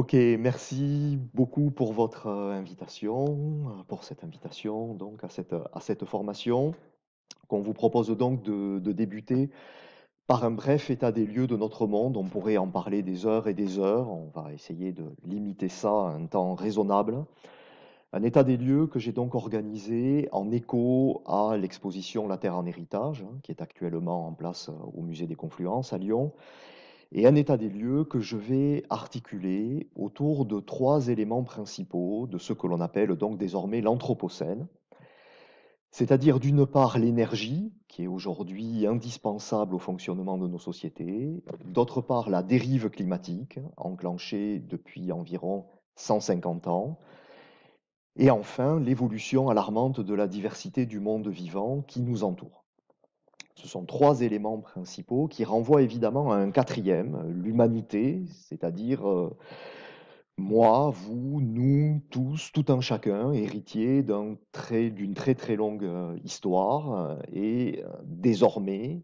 Ok, merci beaucoup pour votre euh, invitation, euh, pour cette invitation donc à cette, euh, à cette formation qu'on vous propose donc de, de, débuter par un bref état des lieux de notre monde. On pourrait en parler des heures et des heures, on va essayer de limiter ça à un temps raisonnable. Un état des lieux que j'ai donc organisé en écho à l'exposition La Terre en héritage, hein, qui est actuellement en place au Musée des Confluences à Lyon, et un état des lieux que je vais articuler autour de trois éléments principaux de ce que l'on appelle donc désormais l'Anthropocène, c'est-à-dire d'une part l'énergie, qui est aujourd'hui indispensable au fonctionnement de nos sociétés, d'autre part la dérive climatique, enclenchée depuis environ 150 ans, et enfin l'évolution alarmante de la diversité du monde vivant qui nous entoure. Ce sont trois éléments principaux qui renvoient évidemment à un quatrième, l'humanité, c'est-à-dire euh, moi, vous, nous, tous, tout un chacun, héritier d'une très, très longue euh, histoire euh, et désormais,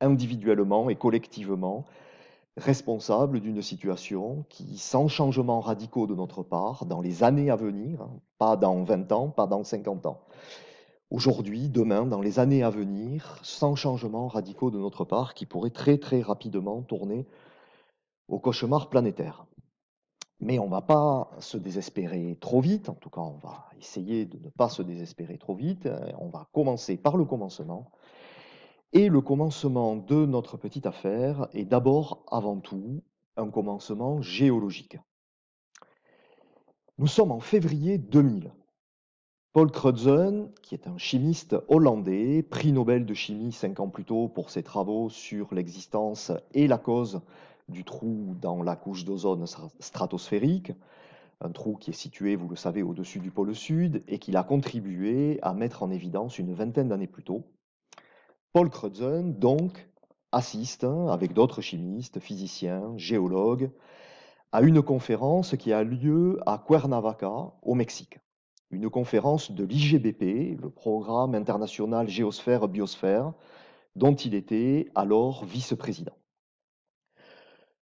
individuellement et collectivement, responsable d'une situation qui, sans changements radicaux de notre part, dans les années à venir, hein, pas dans 20 ans, pas dans 50 ans, aujourd'hui, demain, dans les années à venir, sans changements radicaux de notre part, qui pourraient très très rapidement tourner au cauchemar planétaire. Mais on ne va pas se désespérer trop vite, en tout cas on va essayer de ne pas se désespérer trop vite, euh, on va commencer par le commencement. Et le commencement de notre petite affaire est d'abord, avant tout, un commencement géologique. Nous sommes en février 2000. Paul Crutzen, qui est un chimiste hollandais, prix Nobel de chimie cinq ans plus tôt pour ses travaux sur l'existence et la cause du trou dans la couche d'ozone stratosphérique, un trou qui est situé, vous le savez, au-dessus du pôle Sud et qu'il a contribué à mettre en évidence une vingtaine d'années plus tôt. Paul Crutzen, donc, assiste, hein, avec d'autres chimistes, physiciens, géologues, à une conférence qui a lieu à Cuernavaca, au Mexique une conférence de l'IGBP, le Programme international géosphère-biosphère, dont il était alors vice-président.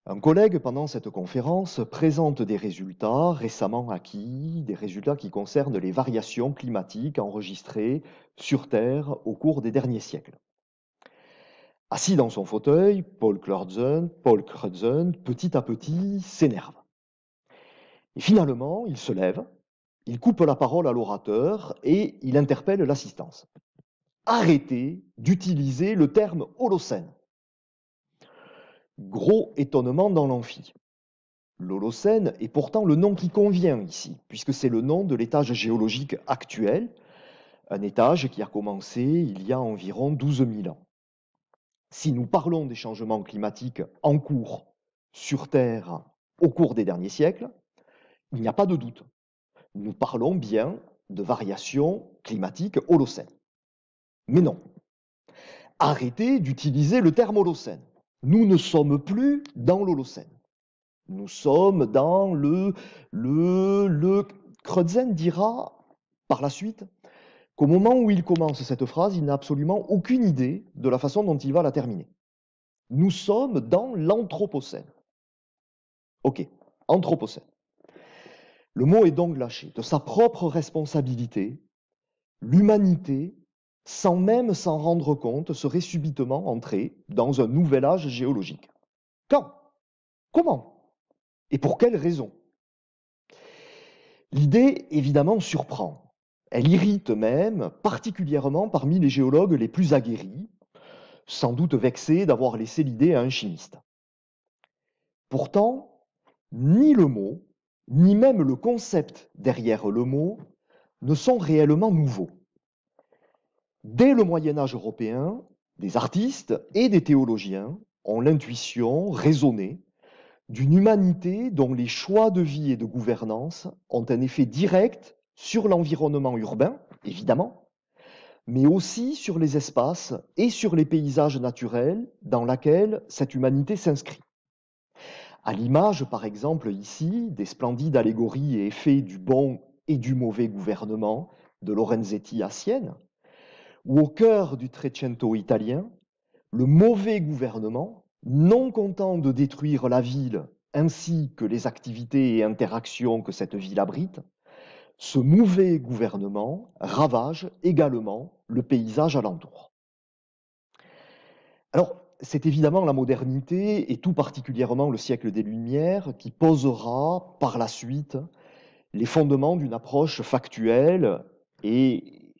Un collègue, pendant cette conférence, présente des résultats récemment acquis, des résultats qui concernent les variations climatiques enregistrées sur Terre au cours des derniers siècles. Assis dans son fauteuil, Paul Crutzen, Paul Crutzen, petit à petit, s'énerve. Et finalement, il se lève, il coupe la parole à l'orateur et il interpelle l'assistance. Arrêtez d'utiliser le terme Holocène. Gros étonnement dans l'amphi. L'Holocène est pourtant le nom qui convient ici, puisque c'est le nom de l'étage géologique actuel, un étage qui a commencé il y a environ 12 000 ans. Si nous parlons des changements climatiques en cours sur Terre au cours des derniers siècles, il n'y a pas de doute nous parlons bien de variations climatiques holocènes. Mais non. Arrêtez d'utiliser le terme holocène. Nous ne sommes plus dans l'holocène. Nous sommes dans le, le, le... dira par la suite qu'au moment où il commence cette phrase, il n'a absolument aucune idée de la façon dont il va la terminer. Nous sommes dans l'Anthropocène. Ok, Anthropocène. Le mot est donc lâché. De sa propre responsabilité, l'humanité, sans même s'en rendre compte, serait subitement entrée dans un nouvel âge géologique. Quand Comment Et pour quelles raisons L'idée, évidemment, surprend. Elle irrite même, particulièrement parmi les géologues les plus aguerris, sans doute vexés d'avoir laissé l'idée à un chimiste. Pourtant, ni le mot, ni même le concept derrière le mot, ne sont réellement nouveaux. Dès le Moyen Âge européen, des artistes et des théologiens ont l'intuition raisonnée d'une humanité dont les choix de vie et de gouvernance ont un effet direct sur l'environnement urbain, évidemment, mais aussi sur les espaces et sur les paysages naturels dans lesquels cette humanité s'inscrit. À l'image, par exemple, ici, des splendides allégories et effets du bon et du mauvais gouvernement de Lorenzetti à Sienne, ou au cœur du Trecento italien, le mauvais gouvernement, non content de détruire la ville ainsi que les activités et interactions que cette ville abrite, ce mauvais gouvernement ravage également le paysage alentour. Alors, c'est évidemment la modernité, et tout particulièrement le siècle des Lumières, qui posera par la suite les fondements d'une approche factuelle et,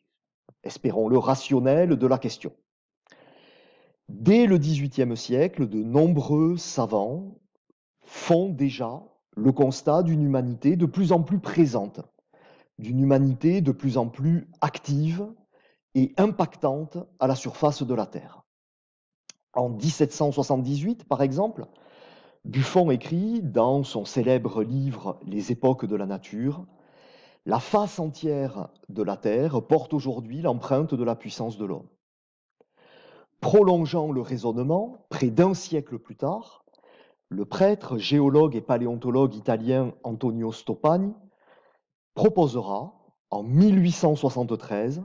espérons-le, rationnelle de la question. Dès le XVIIIe siècle, de nombreux savants font déjà le constat d'une humanité de plus en plus présente, d'une humanité de plus en plus active et impactante à la surface de la Terre. En 1778, par exemple, Buffon écrit dans son célèbre livre Les époques de la nature, La face entière de la Terre porte aujourd'hui l'empreinte de la puissance de l'homme. Prolongeant le raisonnement, près d'un siècle plus tard, le prêtre, géologue et paléontologue italien Antonio Stoppani proposera, en 1873,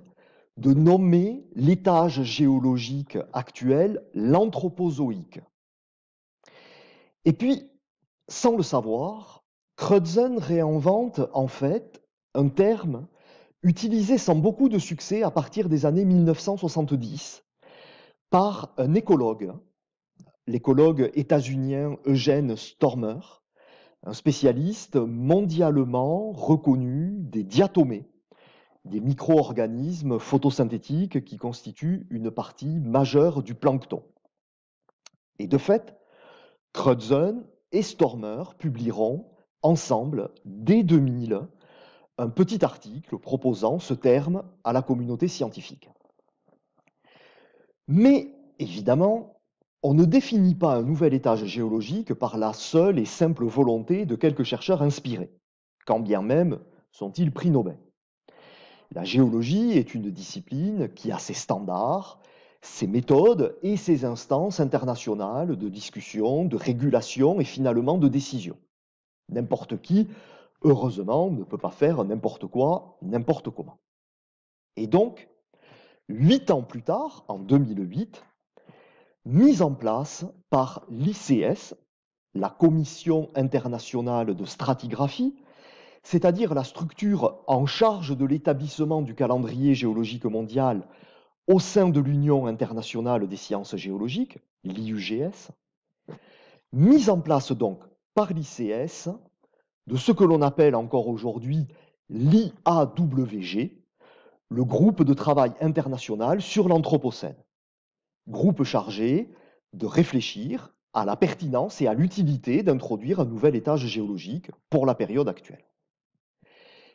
de nommer l'étage géologique actuel l'anthropozoïque. Et puis, sans le savoir, Crutzen réinvente en fait un terme utilisé sans beaucoup de succès à partir des années 1970 par un écologue, l'écologue états-unien Eugène Stormer, un spécialiste mondialement reconnu des diatomées, des micro-organismes photosynthétiques qui constituent une partie majeure du plancton. Et de fait, Crutzen et Stormer publieront ensemble, dès 2000, un petit article proposant ce terme à la communauté scientifique. Mais évidemment, on ne définit pas un nouvel étage géologique par la seule et simple volonté de quelques chercheurs inspirés, quand bien même sont-ils prix Nobel. La géologie est une discipline qui a ses standards, ses méthodes et ses instances internationales de discussion, de régulation et finalement de décision. N'importe qui, heureusement, ne peut pas faire n'importe quoi, n'importe comment. Et donc, huit ans plus tard, en 2008, mise en place par l'ICS, la Commission internationale de stratigraphie, c'est-à-dire la structure en charge de l'établissement du calendrier géologique mondial au sein de l'Union internationale des sciences géologiques, l'IUGS, mise en place donc par l'ICS de ce que l'on appelle encore aujourd'hui l'IAWG, le groupe de travail international sur l'Anthropocène, groupe chargé de réfléchir à la pertinence et à l'utilité d'introduire un nouvel étage géologique pour la période actuelle.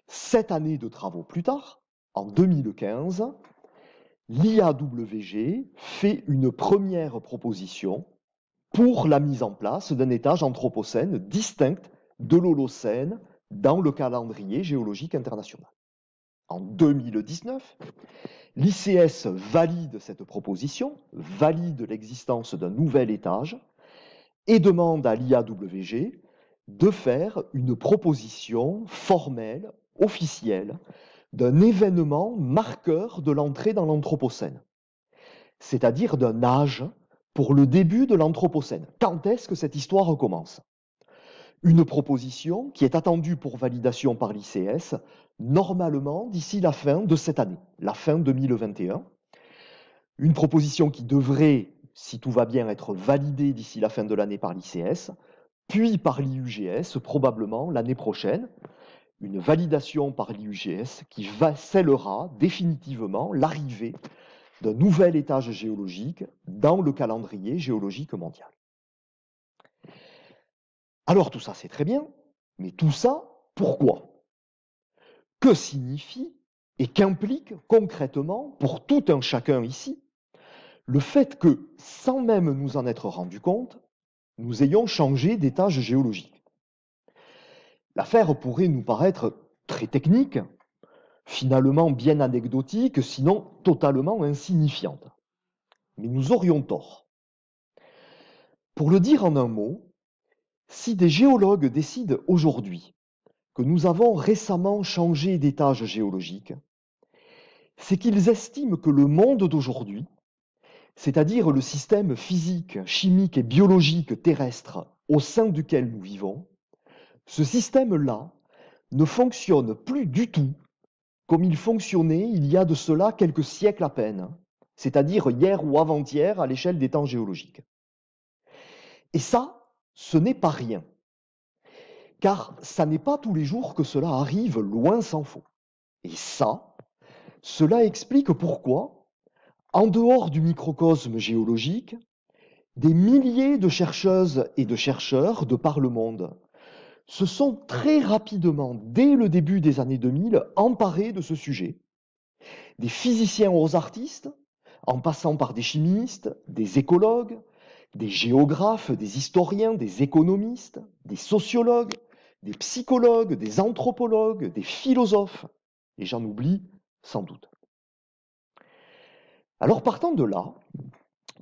Sept années de travaux plus tard, en 2015, l'IAWG fait une première proposition pour la mise en place d'un étage anthropocène distinct de l'Holocène dans le calendrier géologique international. En 2019, l'ICS valide cette proposition, valide l'existence d'un nouvel étage et demande à l'IAWG de faire une proposition formelle officielle d'un événement marqueur de l'entrée dans l'Anthropocène, c'est-à-dire d'un âge pour le début de l'Anthropocène. Quand est-ce que cette histoire recommence Une proposition qui est attendue pour validation par l'ICS normalement d'ici la fin de cette année, la fin 2021. Une proposition qui devrait, si tout va bien, être validée d'ici la fin de l'année par l'ICS, puis par l'IUGS probablement l'année prochaine une validation par l'IUGS qui va, scellera définitivement l'arrivée d'un nouvel étage géologique dans le calendrier géologique mondial. Alors tout ça, c'est très bien, mais tout ça, pourquoi Que signifie et qu'implique concrètement pour tout un chacun ici le fait que, sans même nous en être rendus compte, nous ayons changé d'étage géologique L'affaire pourrait nous paraître très technique, finalement bien anecdotique, sinon totalement insignifiante. Mais nous aurions tort. Pour le dire en un mot, si des géologues décident aujourd'hui que nous avons récemment changé d'étage géologique, c'est qu'ils estiment que le monde d'aujourd'hui, c'est-à-dire le système physique, chimique et biologique terrestre au sein duquel nous vivons, ce système-là ne fonctionne plus du tout comme il fonctionnait il y a de cela quelques siècles à peine, c'est-à-dire hier ou avant-hier à l'échelle des temps géologiques. Et ça, ce n'est pas rien, car ça n'est pas tous les jours que cela arrive, loin s'en faut. Et ça, cela explique pourquoi, en dehors du microcosme géologique, des milliers de chercheuses et de chercheurs de par le monde se sont très rapidement, dès le début des années 2000, emparés de ce sujet. Des physiciens aux artistes, en passant par des chimistes, des écologues, des géographes, des historiens, des économistes, des sociologues, des psychologues, des anthropologues, des philosophes, et j'en oublie sans doute. Alors partant de là,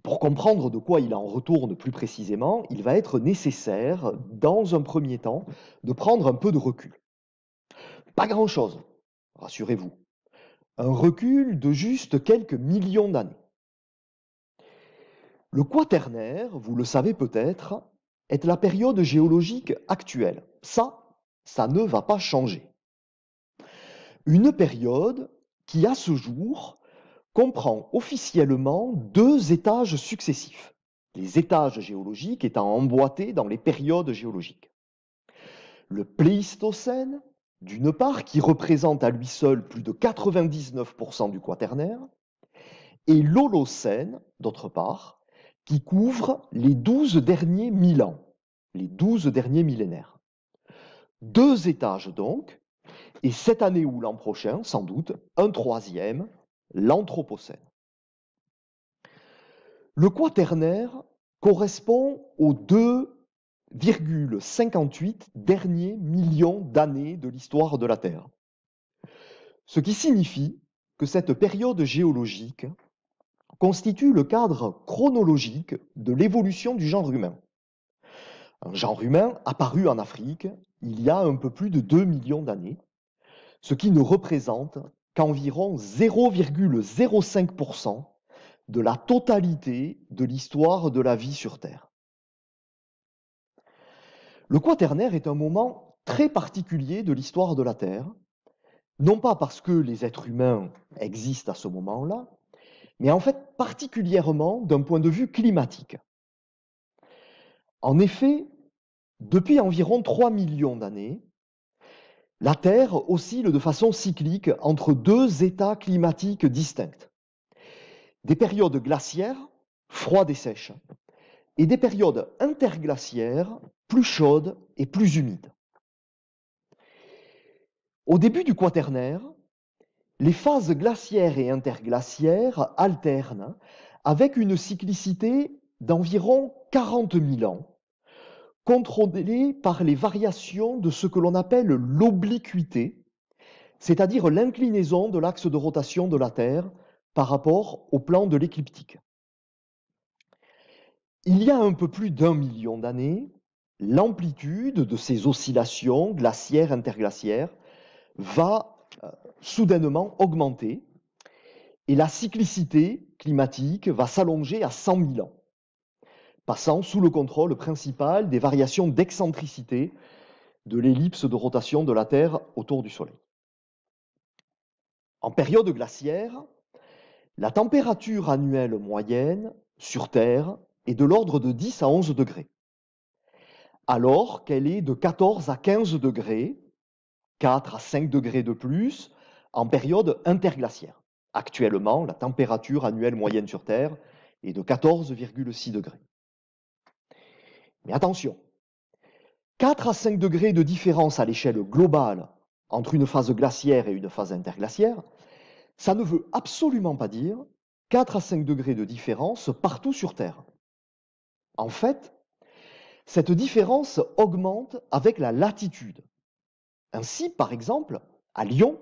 pour comprendre de quoi il en retourne plus précisément, il va être nécessaire, dans un premier temps, de prendre un peu de recul. Pas grand-chose, rassurez-vous. Un recul de juste quelques millions d'années. Le quaternaire, vous le savez peut-être, est la période géologique actuelle. Ça, ça ne va pas changer. Une période qui, à ce jour, comprend officiellement deux étages successifs, les étages géologiques étant emboîtés dans les périodes géologiques. Le Pléistocène, d'une part, qui représente à lui seul plus de 99% du quaternaire, et l'Holocène, d'autre part, qui couvre les douze derniers mille ans, les douze derniers millénaires. Deux étages donc, et cette année ou l'an prochain, sans doute, un troisième l'Anthropocène. Le quaternaire correspond aux 2,58 derniers millions d'années de l'histoire de la Terre. Ce qui signifie que cette période géologique constitue le cadre chronologique de l'évolution du genre humain. Un genre humain apparu en Afrique il y a un peu plus de 2 millions d'années, ce qui ne représente qu'environ 0,05% de la totalité de l'histoire de la vie sur Terre. Le quaternaire est un moment très particulier de l'histoire de la Terre, non pas parce que les êtres humains existent à ce moment-là, mais en fait particulièrement d'un point de vue climatique. En effet, depuis environ 3 millions d'années, la Terre oscille de façon cyclique entre deux états climatiques distincts. Des périodes glaciaires, froides et sèches, et des périodes interglaciaires, plus chaudes et plus humides. Au début du Quaternaire, les phases glaciaires et interglaciaires alternent avec une cyclicité d'environ 40 000 ans contrôlée par les variations de ce que l'on appelle l'obliquité, c'est-à-dire l'inclinaison de l'axe de rotation de la Terre par rapport au plan de l'écliptique. Il y a un peu plus d'un million d'années, l'amplitude de ces oscillations glaciaires, interglaciaires, va euh, soudainement augmenter et la cyclicité climatique va s'allonger à 100 000 ans passant sous le contrôle principal des variations d'excentricité de l'ellipse de rotation de la Terre autour du Soleil. En période glaciaire, la température annuelle moyenne sur Terre est de l'ordre de 10 à 11 degrés, alors qu'elle est de 14 à 15 degrés, 4 à 5 degrés de plus, en période interglaciaire. Actuellement, la température annuelle moyenne sur Terre est de 14,6 degrés. Mais attention, 4 à 5 degrés de différence à l'échelle globale entre une phase glaciaire et une phase interglaciaire, ça ne veut absolument pas dire 4 à 5 degrés de différence partout sur Terre. En fait, cette différence augmente avec la latitude. Ainsi, par exemple, à Lyon,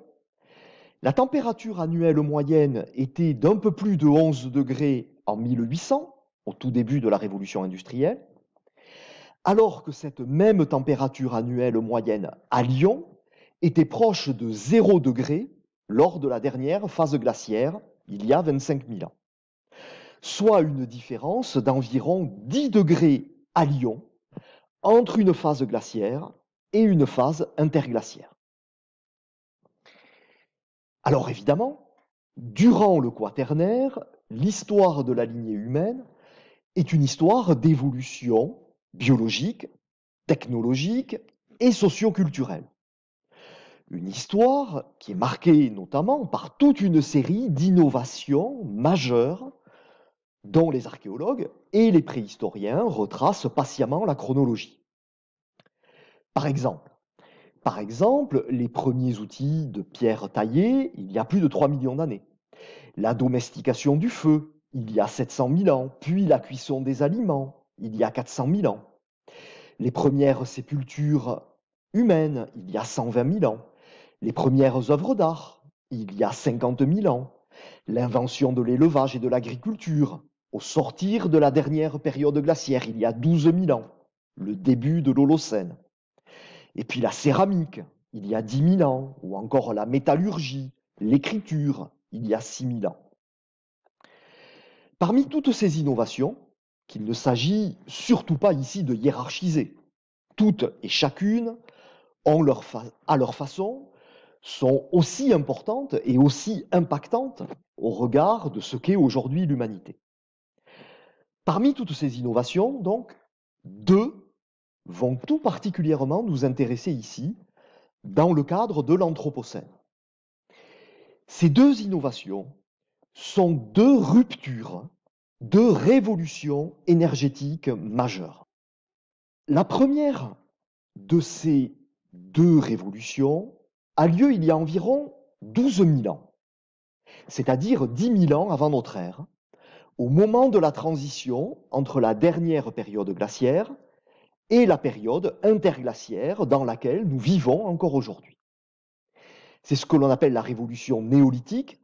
la température annuelle moyenne était d'un peu plus de 11 degrés en 1800, au tout début de la révolution industrielle, alors que cette même température annuelle moyenne à Lyon était proche de 0 degré lors de la dernière phase glaciaire, il y a 25 000 ans. Soit une différence d'environ 10 degrés à Lyon entre une phase glaciaire et une phase interglaciaire. Alors évidemment, durant le Quaternaire, l'histoire de la lignée humaine est une histoire d'évolution biologique, technologiques et socioculturel. Une histoire qui est marquée notamment par toute une série d'innovations majeures dont les archéologues et les préhistoriens retracent patiemment la chronologie. Par exemple, par exemple, les premiers outils de pierre taillée il y a plus de 3 millions d'années, la domestication du feu il y a 700 000 ans, puis la cuisson des aliments il y a 400 000 ans. Les premières sépultures humaines, il y a 120 000 ans. Les premières œuvres d'art, il y a 50 000 ans. L'invention de l'élevage et de l'agriculture, au sortir de la dernière période glaciaire, il y a 12 000 ans. Le début de l'Holocène. Et puis la céramique, il y a 10 000 ans. Ou encore la métallurgie, l'écriture, il y a 6 000 ans. Parmi toutes ces innovations, qu'il ne s'agit surtout pas ici de hiérarchiser. Toutes et chacune, à leur façon, sont aussi importantes et aussi impactantes au regard de ce qu'est aujourd'hui l'humanité. Parmi toutes ces innovations, donc, deux vont tout particulièrement nous intéresser ici, dans le cadre de l'Anthropocène. Ces deux innovations sont deux ruptures deux révolutions énergétiques majeures. La première de ces deux révolutions a lieu il y a environ 12 000 ans, c'est-à-dire 10 000 ans avant notre ère, au moment de la transition entre la dernière période glaciaire et la période interglaciaire dans laquelle nous vivons encore aujourd'hui. C'est ce que l'on appelle la révolution néolithique,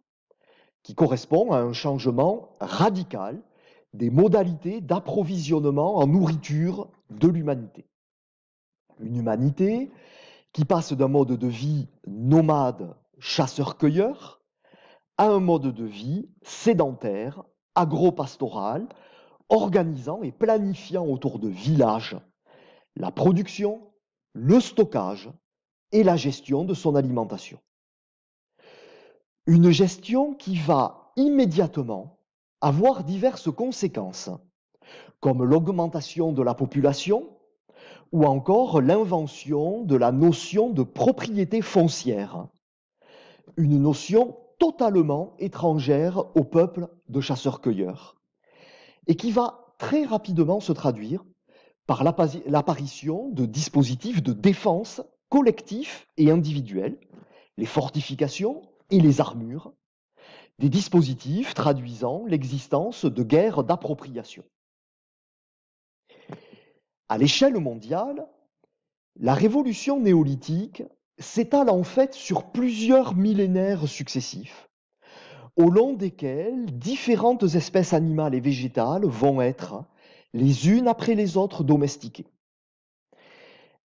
qui correspond à un changement radical des modalités d'approvisionnement en nourriture de l'humanité. Une humanité qui passe d'un mode de vie nomade, chasseur-cueilleur, à un mode de vie sédentaire, agro-pastoral, organisant et planifiant autour de villages la production, le stockage et la gestion de son alimentation. Une gestion qui va immédiatement avoir diverses conséquences, comme l'augmentation de la population ou encore l'invention de la notion de propriété foncière, une notion totalement étrangère au peuple de chasseurs-cueilleurs, et qui va très rapidement se traduire par l'apparition de dispositifs de défense collectifs et individuels, les fortifications et les armures, des dispositifs traduisant l'existence de guerres d'appropriation. À l'échelle mondiale, la révolution néolithique s'étale en fait sur plusieurs millénaires successifs, au long desquels différentes espèces animales et végétales vont être, les unes après les autres, domestiquées.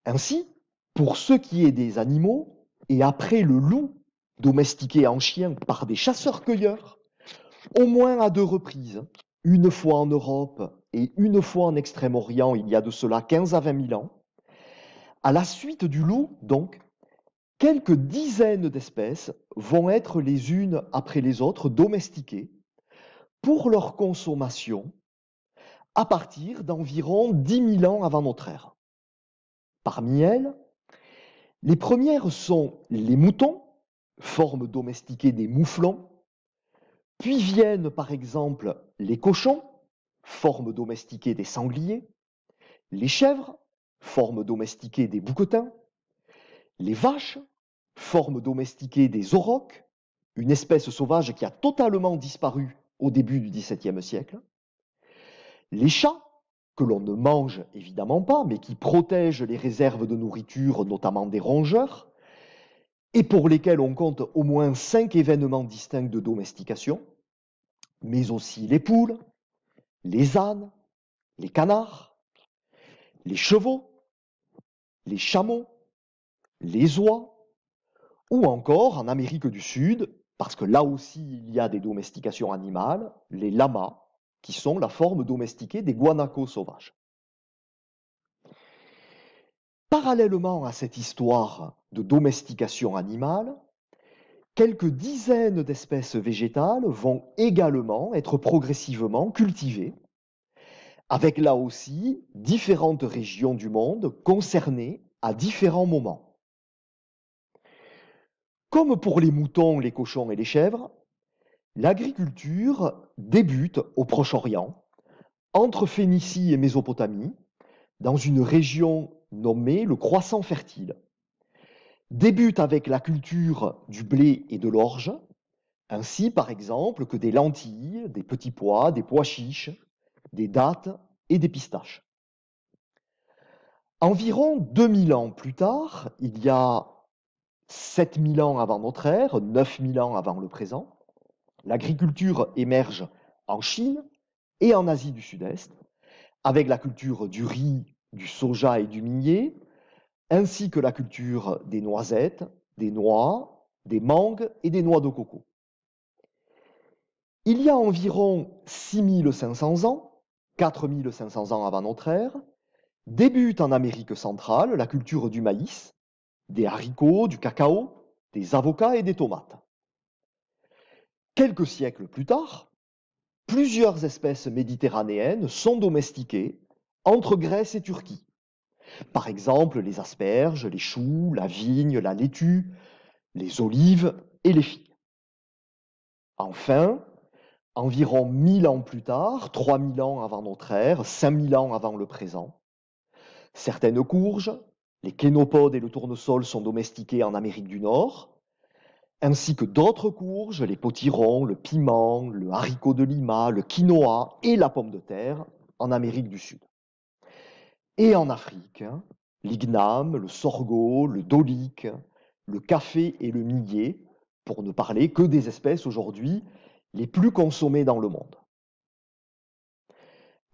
Ainsi, pour ce qui est des animaux, et après le loup domestiqués en chien par des chasseurs-cueilleurs, au moins à deux reprises, une fois en Europe et une fois en Extrême-Orient il y a de cela 15 à 20 000 ans. À la suite du loup, donc, quelques dizaines d'espèces vont être les unes après les autres domestiquées pour leur consommation à partir d'environ 10 000 ans avant notre ère. Parmi elles, les premières sont les moutons, forme domestiquée des mouflons. Puis viennent par exemple les cochons, forme domestiquées des sangliers, les chèvres, forme domestiquées des bouquetins, les vaches, forme domestiquées des aurochs, une espèce sauvage qui a totalement disparu au début du XVIIe siècle, les chats, que l'on ne mange évidemment pas, mais qui protègent les réserves de nourriture, notamment des rongeurs, et pour lesquels on compte au moins cinq événements distincts de domestication, mais aussi les poules, les ânes, les canards, les chevaux, les chameaux, les oies, ou encore en Amérique du Sud, parce que là aussi il y a des domestications animales, les lamas, qui sont la forme domestiquée des guanacos sauvages. Parallèlement à cette histoire de domestication animale, quelques dizaines d'espèces végétales vont également être progressivement cultivées, avec là aussi différentes régions du monde concernées à différents moments. Comme pour les moutons, les cochons et les chèvres, l'agriculture débute au Proche-Orient, entre Phénicie et Mésopotamie, dans une région nommée le croissant fertile débute avec la culture du blé et de l'orge, ainsi par exemple que des lentilles, des petits pois, des pois chiches, des dattes et des pistaches. Environ 2000 ans plus tard, il y a 7000 ans avant notre ère, 9000 ans avant le présent, l'agriculture émerge en Chine et en Asie du Sud-Est, avec la culture du riz, du soja et du millet, ainsi que la culture des noisettes, des noix, des mangues et des noix de coco. Il y a environ 6500 ans, 4500 ans avant notre ère, débute en Amérique centrale la culture du maïs, des haricots, du cacao, des avocats et des tomates. Quelques siècles plus tard, plusieurs espèces méditerranéennes sont domestiquées entre Grèce et Turquie. Par exemple, les asperges, les choux, la vigne, la laitue, les olives et les figues. Enfin, environ 1000 ans plus tard, 3000 ans avant notre ère, 5000 ans avant le présent, certaines courges, les kénopodes et le tournesol sont domestiqués en Amérique du Nord, ainsi que d'autres courges, les potirons, le piment, le haricot de lima, le quinoa et la pomme de terre en Amérique du Sud et en Afrique, hein, l'igname, le sorgho, le dolique, le café et le millet, pour ne parler que des espèces aujourd'hui les plus consommées dans le monde.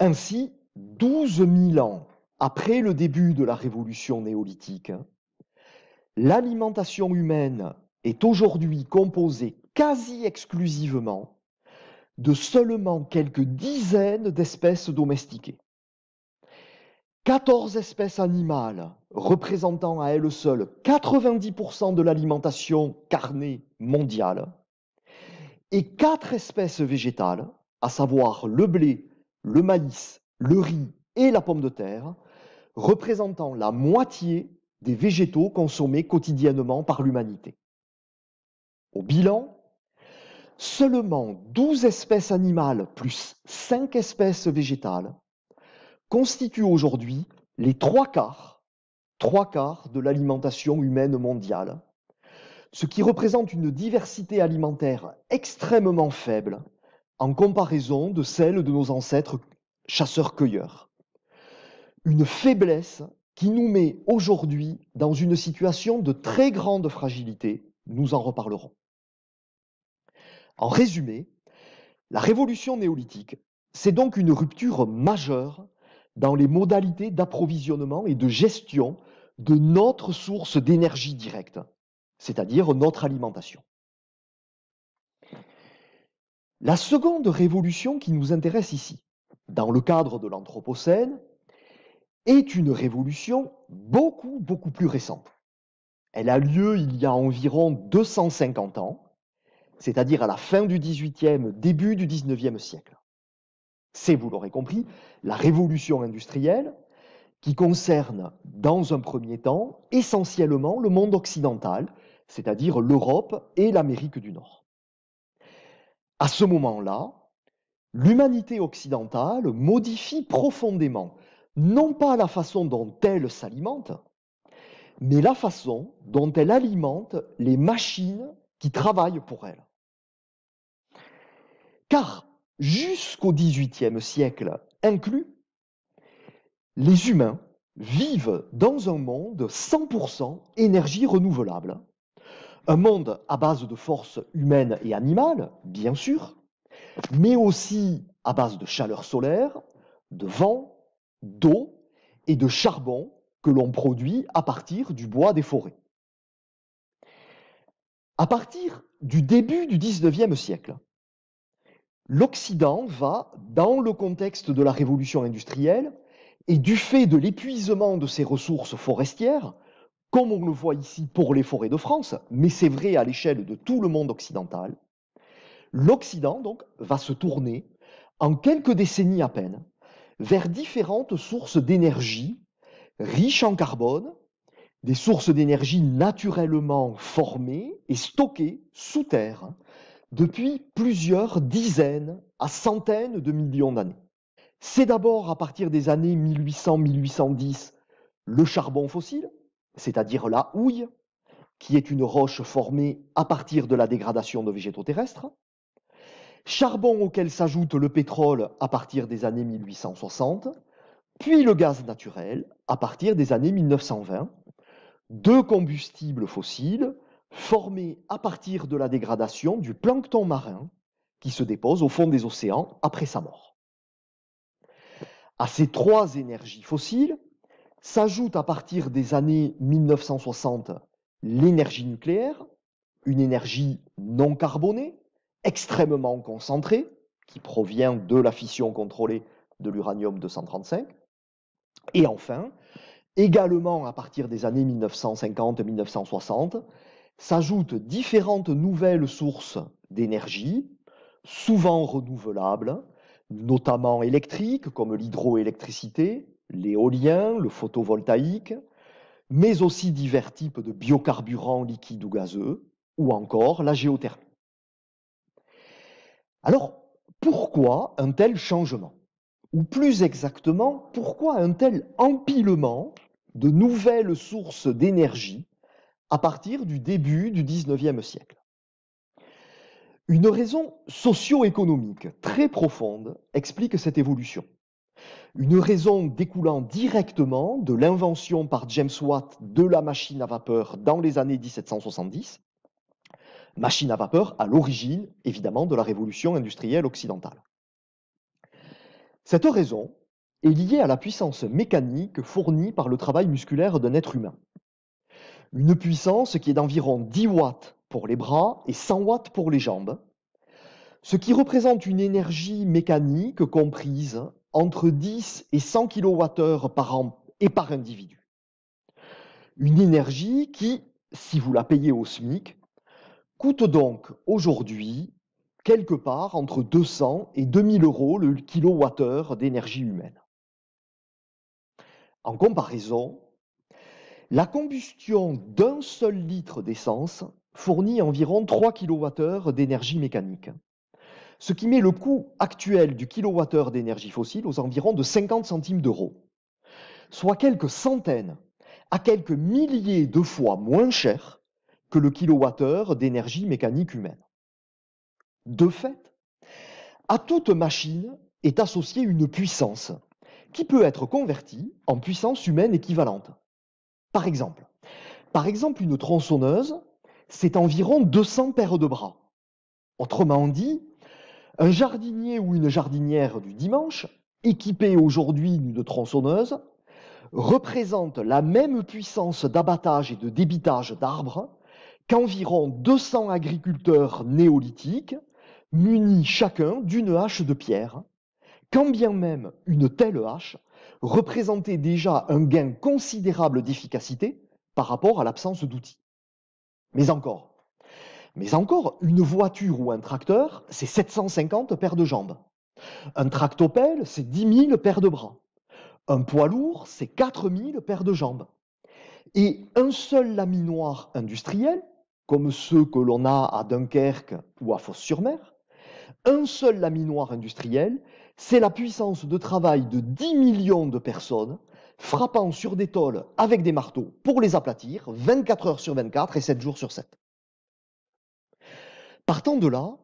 Ainsi, 12 000 ans après le début de la révolution néolithique, l'alimentation humaine est aujourd'hui composée quasi exclusivement de seulement quelques dizaines d'espèces domestiquées. 14 espèces animales représentant à elles seules 90% de l'alimentation carnée mondiale et 4 espèces végétales, à savoir le blé, le maïs, le riz et la pomme de terre, représentant la moitié des végétaux consommés quotidiennement par l'humanité. Au bilan, seulement 12 espèces animales plus 5 espèces végétales constituent aujourd'hui les trois quarts, trois quarts de l'alimentation humaine mondiale, ce qui représente une diversité alimentaire extrêmement faible en comparaison de celle de nos ancêtres chasseurs-cueilleurs. Une faiblesse qui nous met aujourd'hui dans une situation de très grande fragilité, nous en reparlerons. En résumé, la révolution néolithique, c'est donc une rupture majeure dans les modalités d'approvisionnement et de gestion de notre source d'énergie directe, c'est-à-dire notre alimentation. La seconde révolution qui nous intéresse ici, dans le cadre de l'Anthropocène, est une révolution beaucoup, beaucoup plus récente. Elle a lieu il y a environ 250 ans, c'est-à-dire à la fin du 18e, début du 19e siècle. C'est, vous l'aurez compris, la révolution industrielle qui concerne, dans un premier temps, essentiellement le monde occidental, c'est-à-dire l'Europe et l'Amérique du Nord. À ce moment-là, l'humanité occidentale modifie profondément, non pas la façon dont elle s'alimente, mais la façon dont elle alimente les machines qui travaillent pour elle. Car jusqu'au XVIIIe siècle inclus, les humains vivent dans un monde 100% énergie renouvelable. Un monde à base de forces humaines et animales, bien sûr, mais aussi à base de chaleur solaire, de vent, d'eau et de charbon que l'on produit à partir du bois des forêts. À partir du début du XIXe siècle, l'Occident va, dans le contexte de la révolution industrielle, et du fait de l'épuisement de ses ressources forestières, comme on le voit ici pour les forêts de France, mais c'est vrai à l'échelle de tout le monde occidental, l'Occident donc va se tourner en quelques décennies à peine vers différentes sources d'énergie riches en carbone, des sources d'énergie naturellement formées et stockées sous terre depuis plusieurs dizaines à centaines de millions d'années. C'est d'abord à partir des années 1800-1810 le charbon fossile, c'est-à-dire la houille, qui est une roche formée à partir de la dégradation de végétaux terrestres, charbon auquel s'ajoute le pétrole à partir des années 1860, puis le gaz naturel à partir des années 1920, deux combustibles fossiles formé à partir de la dégradation du plancton marin qui se dépose au fond des océans après sa mort. À ces trois énergies fossiles s'ajoute à partir des années 1960 l'énergie nucléaire, une énergie non carbonée, extrêmement concentrée, qui provient de la fission contrôlée de l'uranium 235. Et enfin, également à partir des années 1950-1960, s'ajoutent différentes nouvelles sources d'énergie, souvent renouvelables, notamment électriques comme l'hydroélectricité, l'éolien, le photovoltaïque, mais aussi divers types de biocarburants liquides ou gazeux, ou encore la géothermie. Alors, pourquoi un tel changement Ou plus exactement, pourquoi un tel empilement de nouvelles sources d'énergie à partir du début du XIXe siècle. Une raison socio-économique très profonde explique cette évolution. Une raison découlant directement de l'invention par James Watt de la machine à vapeur dans les années 1770, machine à vapeur à l'origine évidemment de la révolution industrielle occidentale. Cette raison est liée à la puissance mécanique fournie par le travail musculaire d'un être humain, une puissance qui est d'environ 10 watts pour les bras et 100 watts pour les jambes, ce qui représente une énergie mécanique comprise entre 10 et 100 kWh par an et par individu. Une énergie qui, si vous la payez au SMIC, coûte donc aujourd'hui quelque part entre 200 et 2000 euros le kWh d'énergie humaine. En comparaison, la combustion d'un seul litre d'essence fournit environ 3 kWh d'énergie mécanique, ce qui met le coût actuel du kilowattheure d'énergie fossile aux environs de 50 centimes d'euros, soit quelques centaines à quelques milliers de fois moins cher que le kWh d'énergie mécanique humaine. De fait, à toute machine est associée une puissance qui peut être convertie en puissance humaine équivalente. Par exemple, par exemple une tronçonneuse, c'est environ 200 paires de bras. Autrement dit, un jardinier ou une jardinière du dimanche, équipée aujourd'hui d'une tronçonneuse, représente la même puissance d'abattage et de débitage d'arbres qu'environ 200 agriculteurs néolithiques, munis chacun d'une hache de pierre, quand bien même une telle hache représentait déjà un gain considérable d'efficacité par rapport à l'absence d'outils. Mais encore, mais encore, une voiture ou un tracteur, c'est 750 paires de jambes. Un tractopelle, c'est 10 000 paires de bras. Un poids lourd, c'est 4 000 paires de jambes. Et un seul laminoir industriel, comme ceux que l'on a à Dunkerque ou à Fos-sur-Mer, un seul laminoir industriel, c'est la puissance de travail de 10 millions de personnes frappant sur des tôles avec des marteaux pour les aplatir 24 heures sur 24 et 7 jours sur 7. Partant de là,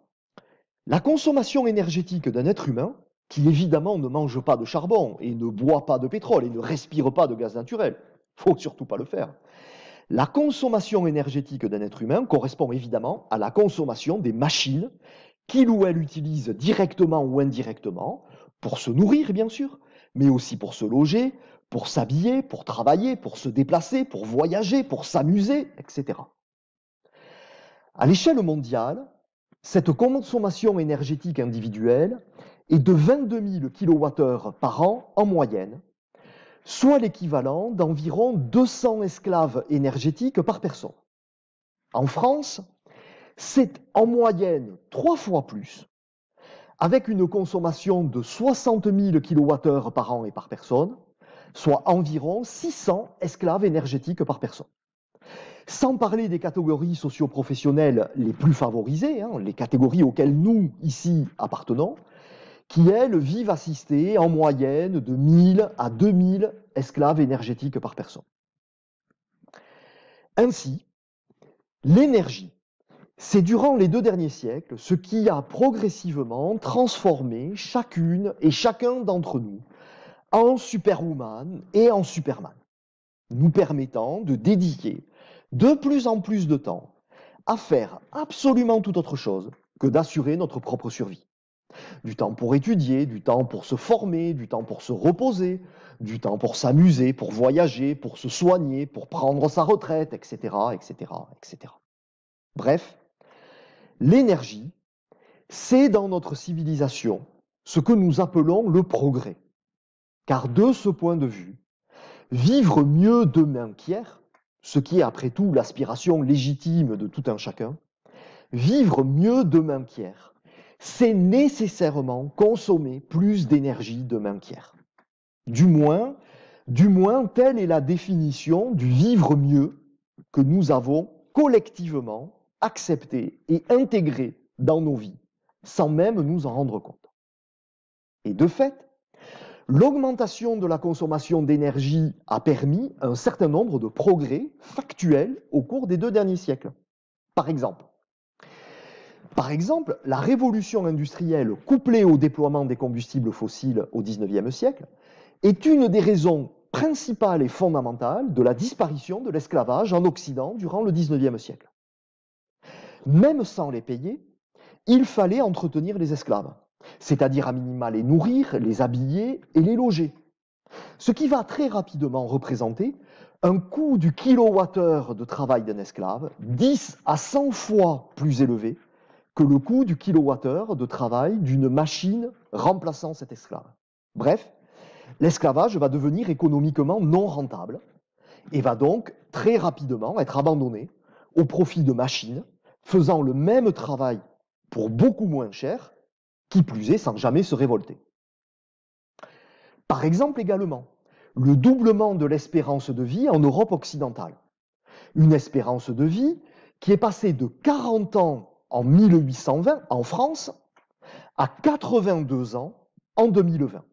la consommation énergétique d'un être humain, qui évidemment ne mange pas de charbon et ne boit pas de pétrole et ne respire pas de gaz naturel, faut surtout pas le faire. La consommation énergétique d'un être humain correspond évidemment à la consommation des machines qu'il ou elle utilise directement ou indirectement, pour se nourrir bien sûr, mais aussi pour se loger, pour s'habiller, pour travailler, pour se déplacer, pour voyager, pour s'amuser, etc. À l'échelle mondiale, cette consommation énergétique individuelle est de 22 000 kWh par an en moyenne, soit l'équivalent d'environ 200 esclaves énergétiques par personne. En France, c'est en moyenne trois fois plus, avec une consommation de 60 000 kWh par an et par personne, soit environ 600 esclaves énergétiques par personne. Sans parler des catégories socioprofessionnelles les plus favorisées, hein, les catégories auxquelles nous, ici, appartenons, qui, elles, vivent assistées en moyenne de 1000 à 2000 esclaves énergétiques par personne. Ainsi, l'énergie c'est durant les deux derniers siècles ce qui a progressivement transformé chacune et chacun d'entre nous en superwoman et en superman, nous permettant de dédier de plus en plus de temps à faire absolument tout autre chose que d'assurer notre propre survie. Du temps pour étudier, du temps pour se former, du temps pour se reposer, du temps pour s'amuser, pour voyager, pour se soigner, pour prendre sa retraite, etc., etc., etc. Bref, L'énergie, c'est dans notre civilisation ce que nous appelons le progrès. Car de ce point de vue, vivre mieux demain qu'hier, ce qui est après tout l'aspiration légitime de tout un chacun, vivre mieux demain qu'hier, c'est nécessairement consommer plus d'énergie demain qu'hier. Du moins, du moins, telle est la définition du vivre mieux que nous avons collectivement acceptés et intégrés dans nos vies, sans même nous en rendre compte. Et de fait, l'augmentation de la consommation d'énergie a permis un certain nombre de progrès factuels au cours des deux derniers siècles. Par exemple, par exemple, la révolution industrielle couplée au déploiement des combustibles fossiles au XIXe siècle est une des raisons principales et fondamentales de la disparition de l'esclavage en Occident durant le XIXe siècle même sans les payer, il fallait entretenir les esclaves, c'est-à-dire à minima les nourrir, les habiller et les loger. Ce qui va très rapidement représenter un coût du kilowattheure de travail d'un esclave 10 à 100 fois plus élevé que le coût du kilowattheure de travail d'une machine remplaçant cet esclave. Bref, l'esclavage va devenir économiquement non rentable et va donc très rapidement être abandonné au profit de machines faisant le même travail pour beaucoup moins cher, qui plus est sans jamais se révolter. Par exemple également, le doublement de l'espérance de vie en Europe occidentale. Une espérance de vie qui est passée de 40 ans en 1820 en France à 82 ans en 2020.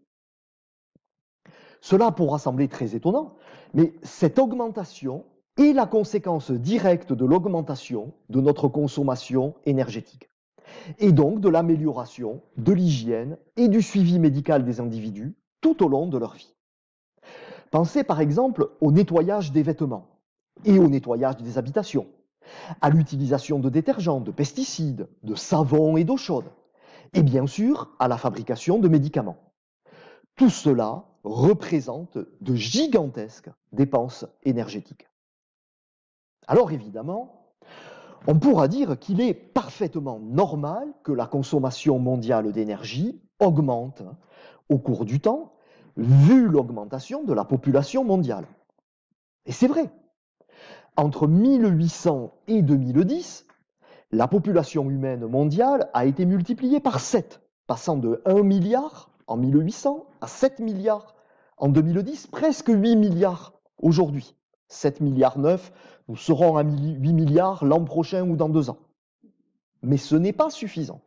Cela pourra sembler très étonnant, mais cette augmentation et la conséquence directe de l'augmentation de notre consommation énergétique et donc de l'amélioration de l'hygiène et du suivi médical des individus tout au long de leur vie. Pensez par exemple au nettoyage des vêtements et au nettoyage des habitations, à l'utilisation de détergents, de pesticides, de savons et d'eau chaude, et bien sûr à la fabrication de médicaments. Tout cela représente de gigantesques dépenses énergétiques. Alors évidemment, on pourra dire qu'il est parfaitement normal que la consommation mondiale d'énergie augmente hein, au cours du temps, vu l'augmentation de la population mondiale. Et c'est vrai. Entre 1800 et 2010, la population humaine mondiale a été multipliée par 7, passant de 1 milliard en 1800 à 7 milliards en 2010, presque 8 milliards aujourd'hui. 7 milliards nous serons à 8 milliards l'an prochain ou dans deux ans. Mais ce n'est pas suffisant.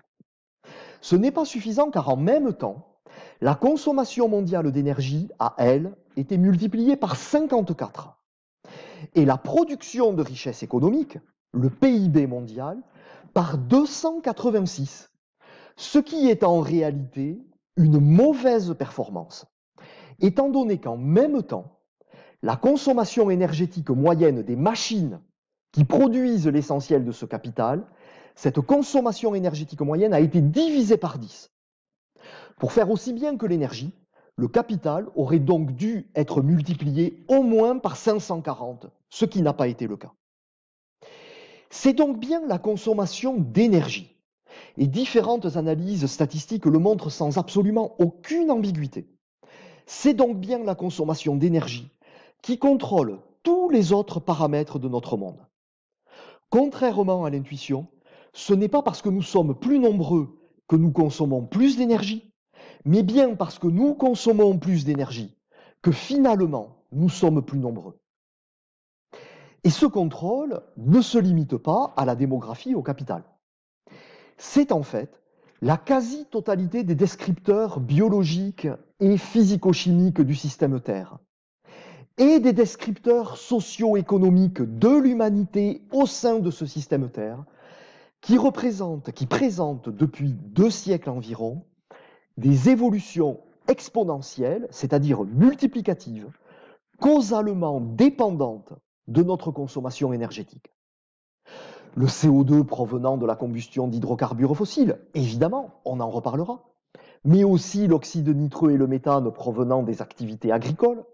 Ce n'est pas suffisant car en même temps, la consommation mondiale d'énergie, à elle, était multipliée par 54. Et la production de richesses économiques, le PIB mondial, par 286. Ce qui est en réalité une mauvaise performance. Étant donné qu'en même temps, la consommation énergétique moyenne des machines qui produisent l'essentiel de ce capital, cette consommation énergétique moyenne a été divisée par 10. Pour faire aussi bien que l'énergie, le capital aurait donc dû être multiplié au moins par 540, ce qui n'a pas été le cas. C'est donc bien la consommation d'énergie, et différentes analyses statistiques le montrent sans absolument aucune ambiguïté. C'est donc bien la consommation d'énergie qui contrôle tous les autres paramètres de notre monde. Contrairement à l'intuition, ce n'est pas parce que nous sommes plus nombreux que nous consommons plus d'énergie, mais bien parce que nous consommons plus d'énergie que finalement nous sommes plus nombreux. Et ce contrôle ne se limite pas à la démographie au capital. C'est en fait la quasi-totalité des descripteurs biologiques et physico-chimiques du système Terre, et des descripteurs socio-économiques de l'humanité au sein de ce système Terre, qui représente, qui présente depuis deux siècles environ des évolutions exponentielles, c'est-à-dire multiplicatives, causalement dépendantes de notre consommation énergétique. Le CO2 provenant de la combustion d'hydrocarbures fossiles, évidemment, on en reparlera, mais aussi l'oxyde nitreux et le méthane provenant des activités agricoles,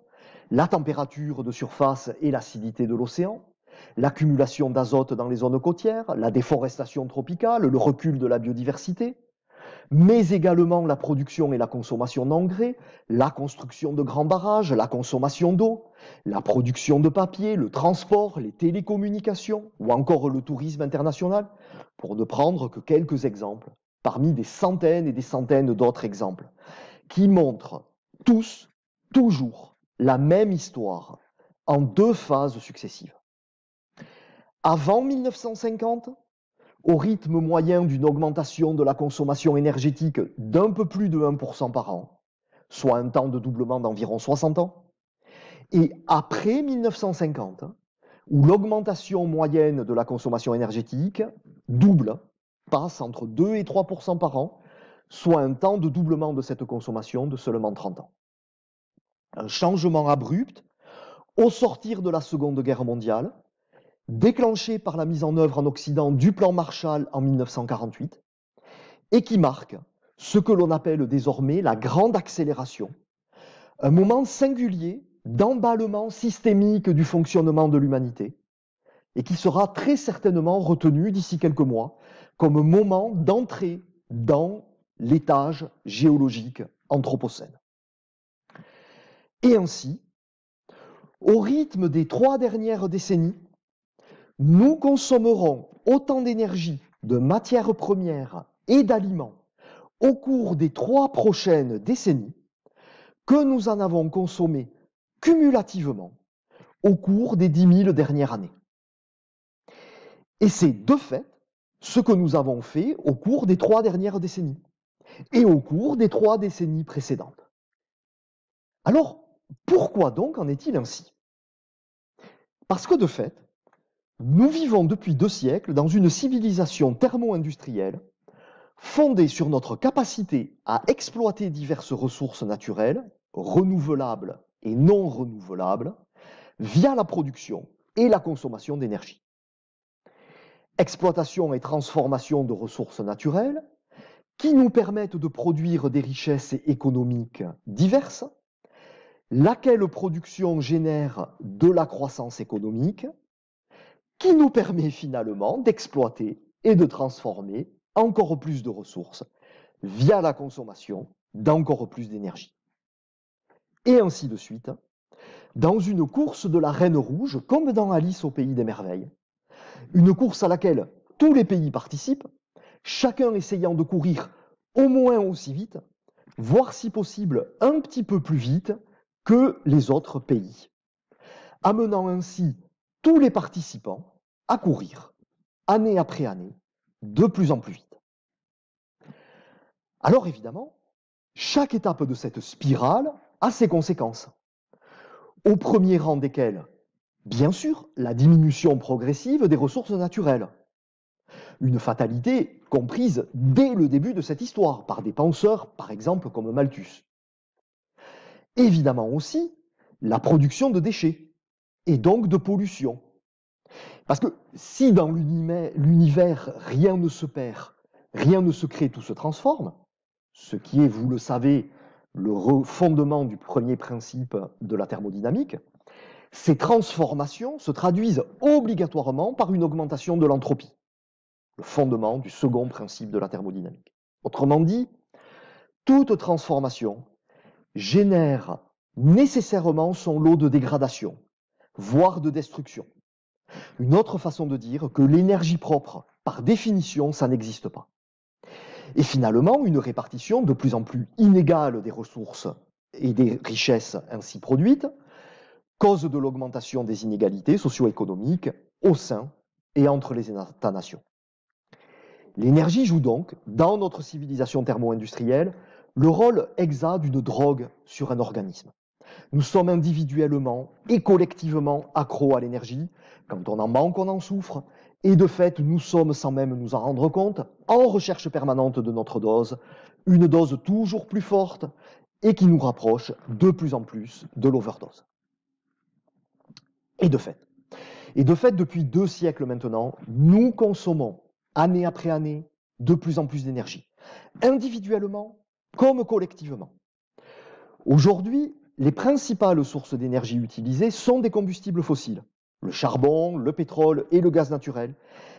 la température de surface et l'acidité de l'océan, l'accumulation d'azote dans les zones côtières, la déforestation tropicale, le recul de la biodiversité, mais également la production et la consommation d'engrais, la construction de grands barrages, la consommation d'eau, la production de papier, le transport, les télécommunications ou encore le tourisme international, pour ne prendre que quelques exemples, parmi des centaines et des centaines d'autres exemples, qui montrent tous, toujours, la même histoire en deux phases successives. Avant 1950, au rythme moyen d'une augmentation de la consommation énergétique d'un peu plus de 1% par an, soit un temps de doublement d'environ 60 ans, et après 1950, où l'augmentation moyenne de la consommation énergétique double, passe entre 2 et 3% par an, soit un temps de doublement de cette consommation de seulement 30 ans un changement abrupt au sortir de la Seconde Guerre mondiale, déclenché par la mise en œuvre en Occident du plan Marshall en 1948, et qui marque ce que l'on appelle désormais la grande accélération, un moment singulier d'emballement systémique du fonctionnement de l'humanité, et qui sera très certainement retenu d'ici quelques mois comme moment d'entrée dans l'étage géologique anthropocène. Et ainsi, au rythme des trois dernières décennies, nous consommerons autant d'énergie, de matières premières et d'aliments au cours des trois prochaines décennies que nous en avons consommé cumulativement au cours des dix mille dernières années. Et c'est de fait ce que nous avons fait au cours des trois dernières décennies et au cours des trois décennies précédentes. Alors, pourquoi donc en est-il ainsi Parce que de fait, nous vivons depuis deux siècles dans une civilisation thermo-industrielle fondée sur notre capacité à exploiter diverses ressources naturelles, renouvelables et non renouvelables, via la production et la consommation d'énergie. Exploitation et transformation de ressources naturelles qui nous permettent de produire des richesses économiques diverses, laquelle production génère de la croissance économique qui nous permet finalement d'exploiter et de transformer encore plus de ressources via la consommation d'encore plus d'énergie. Et ainsi de suite, dans une course de la Reine Rouge, comme dans Alice au Pays des Merveilles, une course à laquelle tous les pays participent, chacun essayant de courir au moins aussi vite, voire si possible un petit peu plus vite, que les autres pays, amenant ainsi tous les participants à courir, année après année, de plus en plus vite. Alors évidemment, chaque étape de cette spirale a ses conséquences. Au premier rang desquelles, bien sûr, la diminution progressive des ressources naturelles. Une fatalité comprise dès le début de cette histoire par des penseurs, par exemple, comme Malthus évidemment aussi la production de déchets et donc de pollution. Parce que si dans l'univers rien ne se perd, rien ne se crée, tout se transforme, ce qui est, vous le savez, le fondement du premier principe de la thermodynamique, ces transformations se traduisent obligatoirement par une augmentation de l'entropie, le fondement du second principe de la thermodynamique. Autrement dit, toute transformation génère nécessairement son lot de dégradation, voire de destruction. Une autre façon de dire que l'énergie propre, par définition, ça n'existe pas. Et finalement, une répartition de plus en plus inégale des ressources et des richesses ainsi produites cause de l'augmentation des inégalités socio-économiques au sein et entre les États-nations. L'énergie joue donc, dans notre civilisation thermo-industrielle, le rôle exa d'une drogue sur un organisme. Nous sommes individuellement et collectivement accros à l'énergie. Quand on en manque, on en souffre. Et de fait, nous sommes, sans même nous en rendre compte, en recherche permanente de notre dose, une dose toujours plus forte et qui nous rapproche de plus en plus de l'overdose. Et de fait, et de fait, depuis deux siècles maintenant, nous consommons, année après année, de plus en plus d'énergie, individuellement comme collectivement. Aujourd'hui, les principales sources d'énergie utilisées sont des combustibles fossiles, le charbon, le pétrole et le gaz naturel,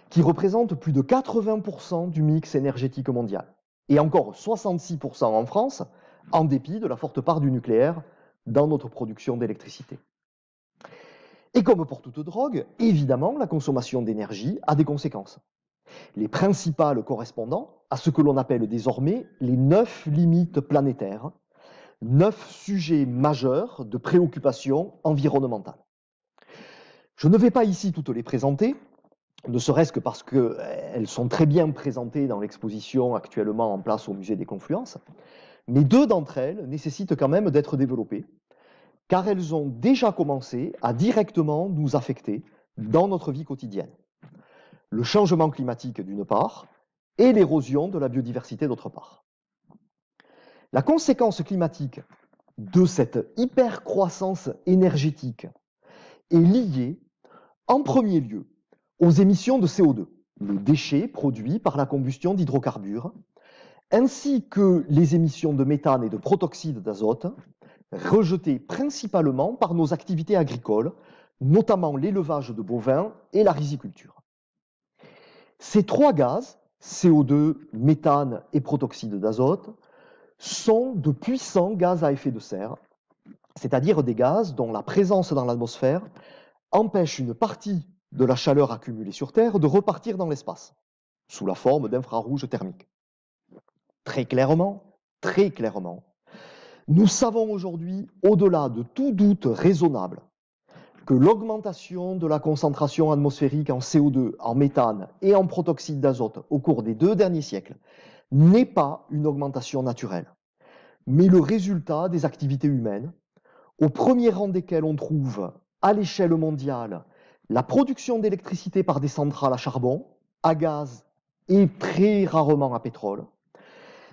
qui représentent plus de 80% du mix énergétique mondial, et encore 66% en France, en dépit de la forte part du nucléaire dans notre production d'électricité. Et comme pour toute drogue, évidemment, la consommation d'énergie a des conséquences les principales correspondant à ce que l'on appelle désormais les neuf limites planétaires, neuf sujets majeurs de préoccupation environnementale. Je ne vais pas ici toutes les présenter, ne serait-ce que parce qu'elles euh, sont très bien présentées dans l'exposition actuellement en place au Musée des Confluences, mais deux d'entre elles nécessitent quand même d'être développées, car elles ont déjà commencé à directement nous affecter dans notre vie quotidienne le changement climatique d'une part et l'érosion de la biodiversité d'autre part. La conséquence climatique de cette hypercroissance énergétique est liée en premier lieu aux émissions de CO2, le déchet produit par la combustion d'hydrocarbures, ainsi que les émissions de méthane et de protoxyde d'azote, rejetées principalement par nos activités agricoles, notamment l'élevage de bovins et la riziculture. Ces trois gaz, CO2, méthane et protoxyde d'azote, sont de puissants gaz à effet de serre, c'est-à-dire des gaz dont la présence dans l'atmosphère empêche une partie de la chaleur accumulée sur Terre de repartir dans l'espace, sous la forme d'infrarouge thermique. Très clairement, très clairement, nous savons aujourd'hui, au-delà de tout doute raisonnable, que l'augmentation de la concentration atmosphérique en CO2, en méthane et en protoxyde d'azote au cours des deux derniers siècles n'est pas une augmentation naturelle, mais le résultat des activités humaines, au premier rang desquelles on trouve, à l'échelle mondiale, la production d'électricité par des centrales à charbon, à gaz et très rarement à pétrole,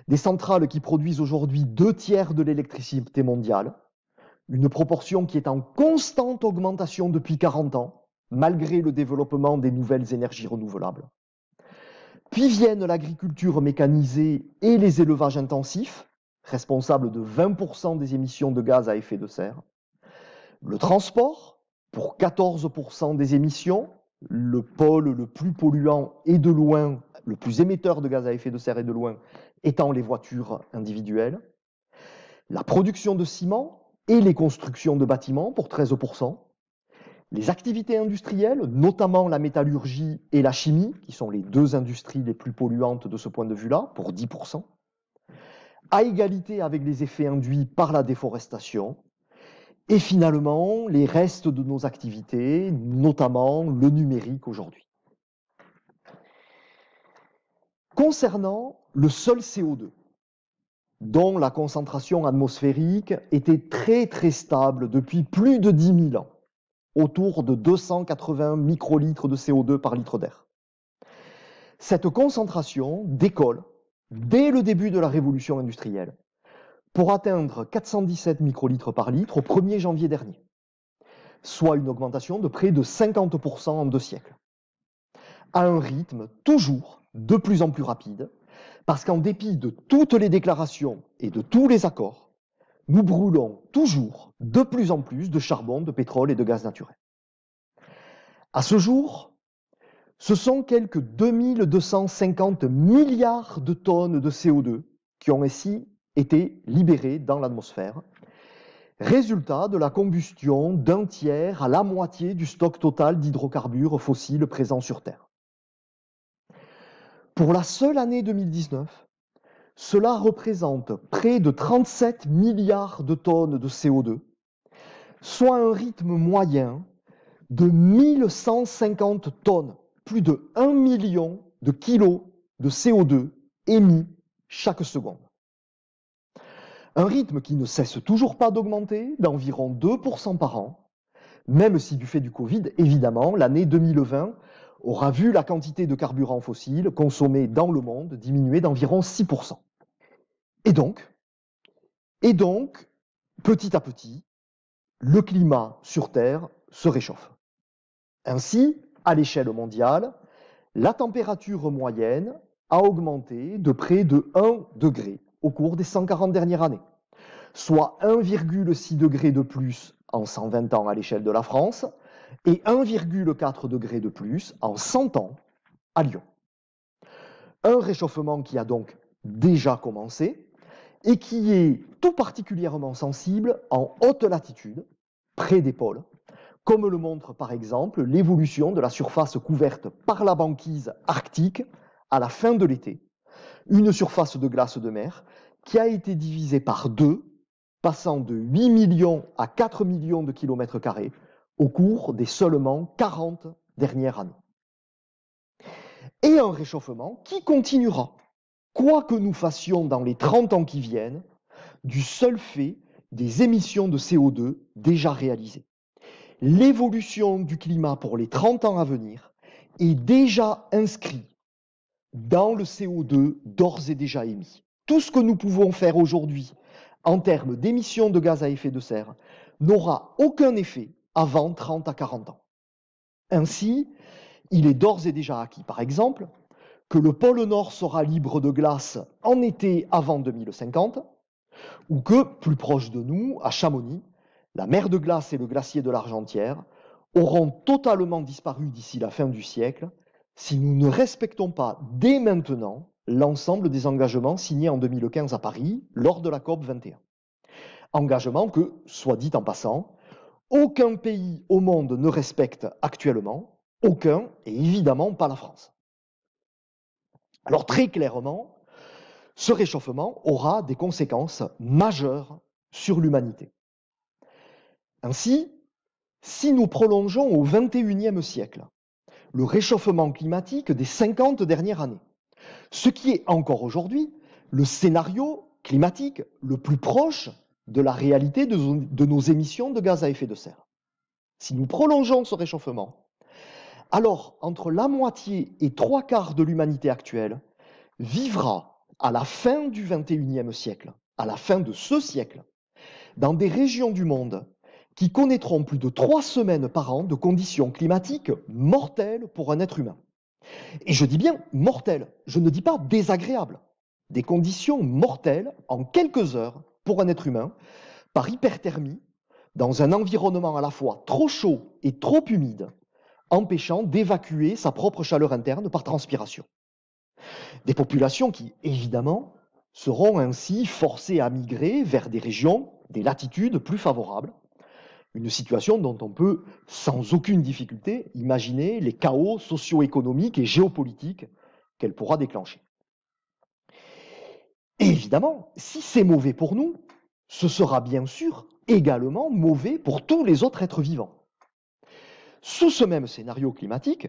des centrales qui produisent aujourd'hui deux tiers de l'électricité mondiale, une proportion qui est en constante augmentation depuis 40 ans, malgré le développement des nouvelles énergies renouvelables. Puis viennent l'agriculture mécanisée et les élevages intensifs, responsables de 20% des émissions de gaz à effet de serre. Le transport, pour 14% des émissions, le pôle le plus polluant et de loin, le plus émetteur de gaz à effet de serre et de loin, étant les voitures individuelles. La production de ciment, et les constructions de bâtiments pour 13%, les activités industrielles, notamment la métallurgie et la chimie, qui sont les deux industries les plus polluantes de ce point de vue-là, pour 10%, à égalité avec les effets induits par la déforestation, et finalement les restes de nos activités, notamment le numérique aujourd'hui. Concernant le seul CO2, dont la concentration atmosphérique était très très stable depuis plus de 10 000 ans, autour de 280 microlitres de CO2 par litre d'air. Cette concentration décolle dès le début de la révolution industrielle pour atteindre 417 microlitres par litre au 1er janvier dernier, soit une augmentation de près de 50% en deux siècles, à un rythme toujours de plus en plus rapide, parce qu'en dépit de toutes les déclarations et de tous les accords, nous brûlons toujours de plus en plus de charbon, de pétrole et de gaz naturel. À ce jour, ce sont quelques 2250 milliards de tonnes de CO2 qui ont ainsi été libérées dans l'atmosphère, résultat de la combustion d'un tiers à la moitié du stock total d'hydrocarbures fossiles présents sur Terre. Pour la seule année 2019, cela représente près de 37 milliards de tonnes de CO2, soit un rythme moyen de 1150 tonnes, plus de 1 million de kilos de CO2 émis chaque seconde. Un rythme qui ne cesse toujours pas d'augmenter d'environ 2% par an, même si du fait du Covid, évidemment, l'année 2020 aura vu la quantité de carburant fossile consommée dans le monde diminuer d'environ 6%. Et donc, et donc, petit à petit, le climat sur Terre se réchauffe. Ainsi, à l'échelle mondiale, la température moyenne a augmenté de près de 1 degré au cours des 140 dernières années, soit 1,6 degré de plus en 120 ans à l'échelle de la France, et 1,4 degré de plus en 100 ans à Lyon. Un réchauffement qui a donc déjà commencé et qui est tout particulièrement sensible en haute latitude, près des pôles, comme le montre par exemple l'évolution de la surface couverte par la banquise arctique à la fin de l'été, une surface de glace de mer qui a été divisée par deux, passant de 8 millions à 4 millions de kilomètres carrés au cours des seulement 40 dernières années. Et un réchauffement qui continuera, quoi que nous fassions dans les 30 ans qui viennent, du seul fait des émissions de CO2 déjà réalisées. L'évolution du climat pour les 30 ans à venir est déjà inscrite dans le CO2 d'ores et déjà émis. Tout ce que nous pouvons faire aujourd'hui en termes d'émissions de gaz à effet de serre n'aura aucun effet avant 30 à 40 ans. Ainsi, il est d'ores et déjà acquis, par exemple, que le pôle Nord sera libre de glace en été avant 2050, ou que, plus proche de nous, à Chamonix, la mer de glace et le glacier de l'Argentière auront totalement disparu d'ici la fin du siècle si nous ne respectons pas dès maintenant l'ensemble des engagements signés en 2015 à Paris lors de la COP 21. Engagements que, soit dit en passant, aucun pays au monde ne respecte actuellement, aucun, et évidemment pas la France. Alors très clairement, ce réchauffement aura des conséquences majeures sur l'humanité. Ainsi, si nous prolongeons au XXIe siècle le réchauffement climatique des 50 dernières années, ce qui est encore aujourd'hui le scénario climatique le plus proche de la réalité de, nos émissions de gaz à effet de serre. Si nous prolongeons ce réchauffement, alors entre la moitié et trois quarts de l'humanité actuelle vivra à la fin du XXIe siècle, à la fin de ce siècle, dans des régions du monde qui connaîtront plus de trois semaines par an de conditions climatiques mortelles pour un être humain. Et je dis bien mortelles, je ne dis pas désagréables. Des conditions mortelles en quelques heures pour un être humain par hyperthermie dans un environnement à la fois trop chaud et trop humide, empêchant d'évacuer sa propre chaleur interne par transpiration. Des populations qui, évidemment, seront ainsi forcées à migrer vers des régions, des latitudes plus favorables, une situation dont on peut sans aucune difficulté imaginer les chaos socio-économiques et géopolitiques qu'elle pourra déclencher évidemment, si c'est mauvais pour nous, ce sera bien sûr également mauvais pour tous les autres êtres vivants. Sous ce même scénario climatique,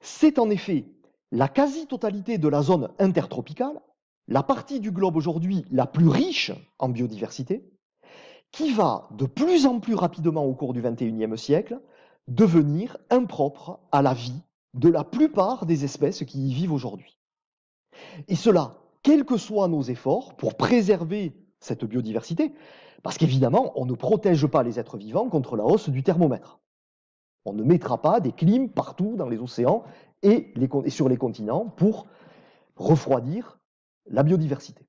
c'est en effet la quasi-totalité de la zone intertropicale, la partie du globe aujourd'hui la plus riche en biodiversité, qui va de plus en plus rapidement au cours du XXIe siècle devenir impropre à la vie de la plupart des espèces qui y vivent aujourd'hui. Et cela quels que soient nos efforts, pour préserver cette biodiversité, parce qu'évidemment, on ne protège pas les êtres vivants contre la hausse du thermomètre. On ne mettra pas des clims partout dans les océans et, et sur les continents pour refroidir la biodiversité.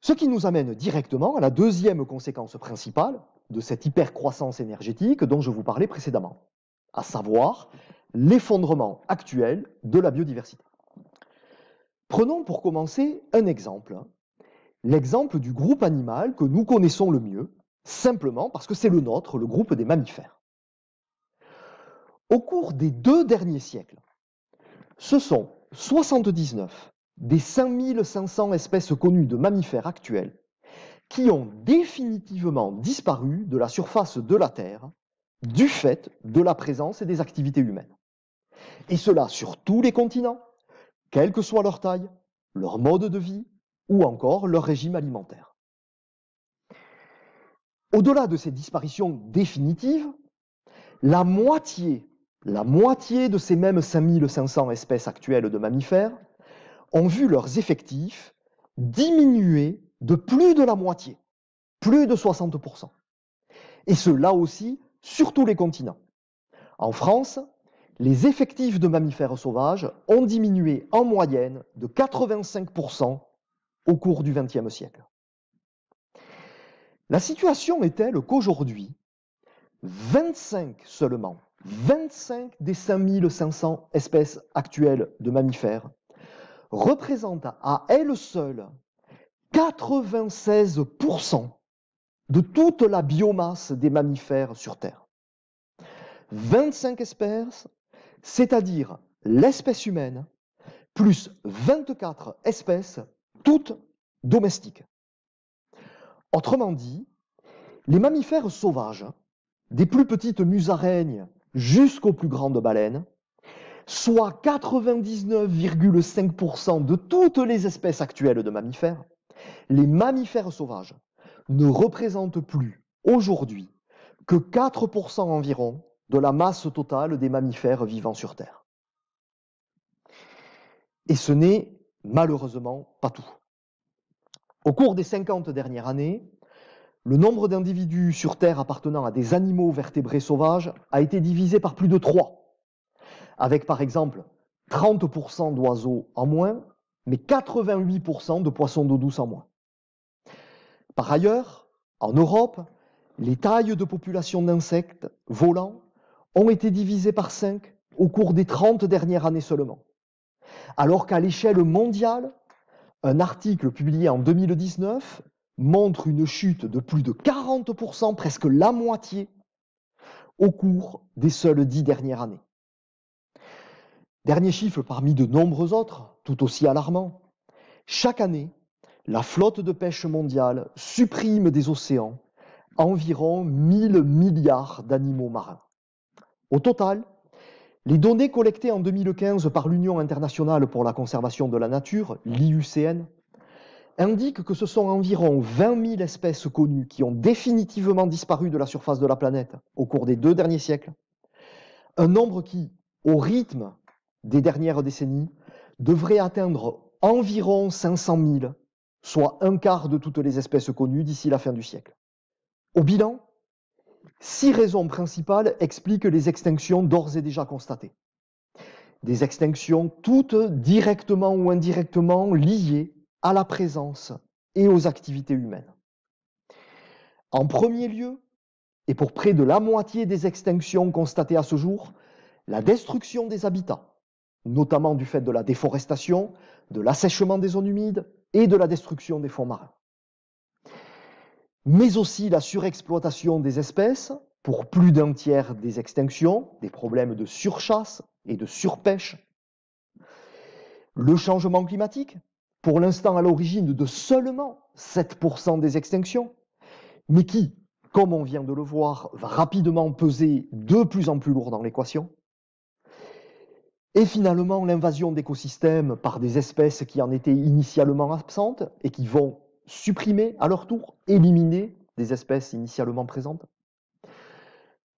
Ce qui nous amène directement à la deuxième conséquence principale de cette hypercroissance énergétique dont je vous parlais précédemment, à savoir l'effondrement actuel de la biodiversité. Prenons pour commencer un exemple. L'exemple du groupe animal que nous connaissons le mieux, simplement parce que c'est le nôtre, le groupe des mammifères. Au cours des deux derniers siècles, ce sont 79 des 5500 espèces connues de mammifères actuels qui ont définitivement disparu de la surface de la Terre du fait de la présence et des activités humaines. Et cela sur tous les continents, quelle que soit leur taille, leur mode de vie ou encore leur régime alimentaire. Au-delà de ces disparitions définitives, la moitié, la moitié de ces mêmes 5500 espèces actuelles de mammifères ont vu leurs effectifs diminuer de plus de la moitié, plus de 60%. Et cela aussi sur tous les continents. En France, les effectifs de mammifères sauvages ont diminué en moyenne de 85% au cours du XXe siècle. La situation est telle qu'aujourd'hui, 25 seulement, 25 des 5500 espèces actuelles de mammifères représentent à elles seules 96% de toute la biomasse des mammifères sur Terre. 25 espèces c'est-à-dire l'espèce humaine plus 24 espèces, toutes domestiques. Autrement dit, les mammifères sauvages, des plus petites musaraignes jusqu'aux plus grandes baleines, soit 99,5% de toutes les espèces actuelles de mammifères, les mammifères sauvages ne représentent plus aujourd'hui que 4% environ de la masse totale des mammifères vivant sur Terre. Et ce n'est malheureusement pas tout. Au cours des 50 dernières années, le nombre d'individus sur Terre appartenant à des animaux vertébrés sauvages a été divisé par plus de 3, avec par exemple 30% d'oiseaux en moins, mais 88% de poissons d'eau douce en moins. Par ailleurs, en Europe, les tailles de population d'insectes volants ont été divisés par 5 au cours des 30 dernières années seulement. Alors qu'à l'échelle mondiale, un article publié en 2019 montre une chute de plus de 40%, presque la moitié, au cours des seules dix dernières années. Dernier chiffre parmi de nombreux autres, tout aussi alarmant. Chaque année, la flotte de pêche mondiale supprime des océans environ 1000 milliards d'animaux marins. Au total, les données collectées en 2015 par l'Union internationale pour la conservation de la nature, l'IUCN, indiquent que ce sont environ 20 000 espèces connues qui ont définitivement disparu de la surface de la planète au cours des deux derniers siècles, un nombre qui, au rythme des dernières décennies, devrait atteindre environ 500 000, soit un quart de toutes les espèces connues d'ici la fin du siècle. Au bilan, Six raisons principales expliquent les extinctions d'ores et déjà constatées. Des extinctions toutes directement ou indirectement liées à la présence et aux activités humaines. En premier lieu, et pour près de la moitié des extinctions constatées à ce jour, la destruction des habitats, notamment du fait de la déforestation, de l'assèchement des zones humides et de la destruction des fonds marins mais aussi la surexploitation des espèces pour plus d'un tiers des extinctions, des problèmes de surchasse et de surpêche, le changement climatique, pour l'instant à l'origine de seulement 7% des extinctions, mais qui, comme on vient de le voir, va rapidement peser de plus en plus lourd dans l'équation. Et finalement, l'invasion d'écosystèmes par des espèces qui en étaient initialement absentes et qui vont supprimer, à leur tour, éliminer des espèces initialement présentes.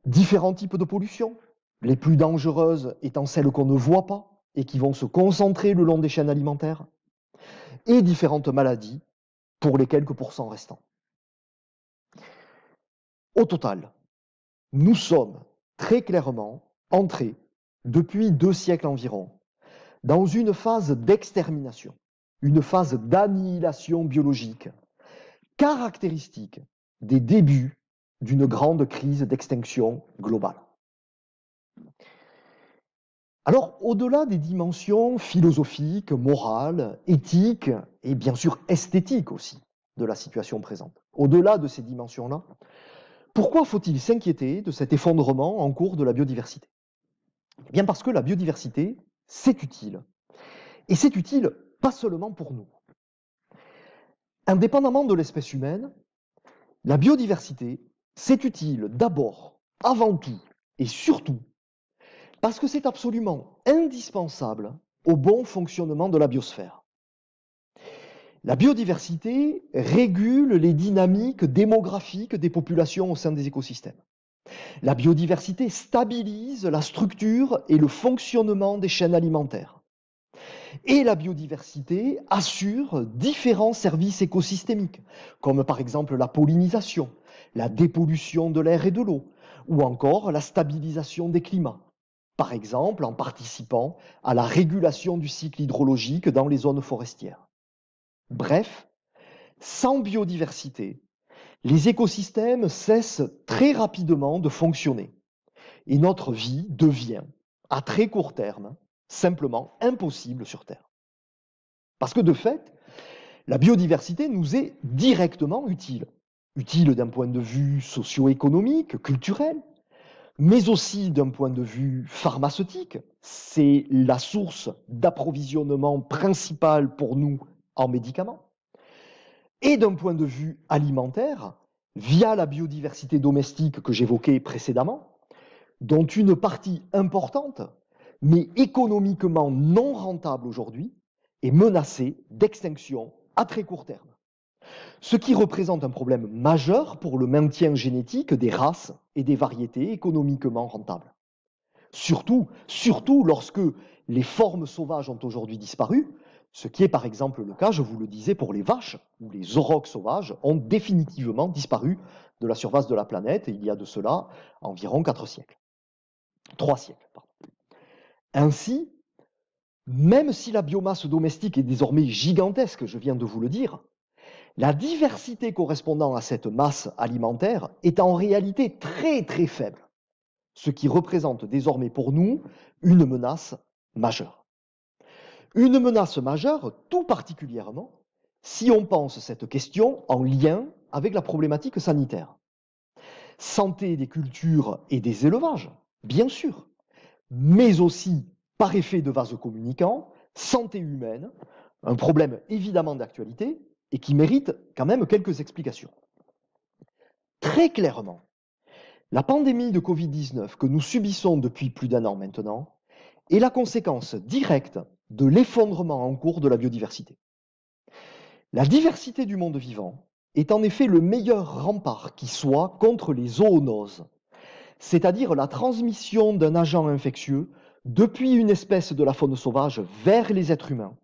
Différents types de pollution, les plus dangereuses étant celles qu'on ne voit pas et qui vont se concentrer le long des chaînes alimentaires, et différentes maladies pour les quelques pourcents restants. Au total, nous sommes très clairement entrés, depuis deux siècles environ, dans une phase d'extermination une phase d'annihilation biologique, caractéristique des débuts d'une grande crise d'extinction globale. Alors, au-delà des dimensions philosophiques, morales, éthiques et bien sûr esthétiques aussi de la situation présente, au-delà de ces dimensions-là, pourquoi faut-il s'inquiéter de cet effondrement en cours de la biodiversité eh Bien parce que la biodiversité, c'est utile. Et c'est utile pas seulement pour nous. Indépendamment de l'espèce humaine, la biodiversité, c'est utile d'abord, avant tout et surtout parce que c'est absolument indispensable au bon fonctionnement de la biosphère. La biodiversité régule les dynamiques démographiques des populations au sein des écosystèmes. La biodiversité stabilise la structure et le fonctionnement des chaînes alimentaires. Et la biodiversité assure différents services écosystémiques, comme par exemple la pollinisation, la dépollution de l'air et de l'eau, ou encore la stabilisation des climats, par exemple en participant à la régulation du cycle hydrologique dans les zones forestières. Bref, sans biodiversité, les écosystèmes cessent très rapidement de fonctionner et notre vie devient, à très court terme, simplement impossible sur Terre. Parce que de fait, la biodiversité nous est directement utile. Utile d'un point de vue socio-économique, culturel, mais aussi d'un point de vue pharmaceutique. C'est la source d'approvisionnement principale pour nous en médicaments. Et d'un point de vue alimentaire, via la biodiversité domestique que j'évoquais précédemment, dont une partie importante mais économiquement non rentable aujourd'hui, est menacée d'extinction à très court terme. Ce qui représente un problème majeur pour le maintien génétique des races et des variétés économiquement rentables. Surtout, surtout lorsque les formes sauvages ont aujourd'hui disparu, ce qui est par exemple le cas, je vous le disais, pour les vaches, où les aurochs sauvages ont définitivement disparu de la surface de la planète, il y a de cela environ quatre siècles. trois siècles, pardon. Ainsi, même si la biomasse domestique est désormais gigantesque, je viens de vous le dire, la diversité correspondant à cette masse alimentaire est en réalité très très faible, ce qui représente désormais pour nous une menace majeure. Une menace majeure tout particulièrement si on pense cette question en lien avec la problématique sanitaire. Santé des cultures et des élevages, bien sûr, mais aussi par effet de vase communicant, santé humaine, un problème évidemment d'actualité et qui mérite quand même quelques explications. Très clairement, la pandémie de Covid-19 que nous subissons depuis plus d'un an maintenant est la conséquence directe de l'effondrement en cours de la biodiversité. La diversité du monde vivant est en effet le meilleur rempart qui soit contre les zoonoses, c'est-à-dire la transmission d'un agent infectieux depuis une espèce de la faune sauvage vers les êtres humains,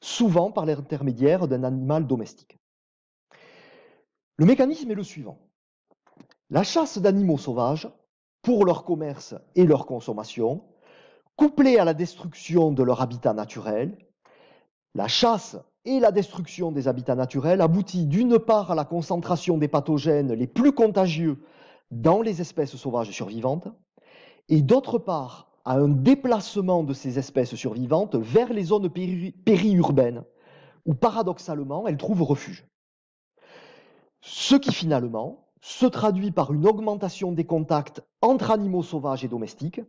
souvent par l'intermédiaire d'un animal domestique. Le mécanisme est le suivant. La chasse d'animaux sauvages, pour leur commerce et leur consommation, couplée à la destruction de leur habitat naturel, la chasse et la destruction des habitats naturels aboutit d'une part à la concentration des pathogènes les plus contagieux dans les espèces sauvages survivantes, et d'autre part à un déplacement de ces espèces survivantes vers les zones périurbaines, où paradoxalement elles trouvent refuge. Ce qui finalement se traduit par une augmentation des contacts entre animaux sauvages et domestiques,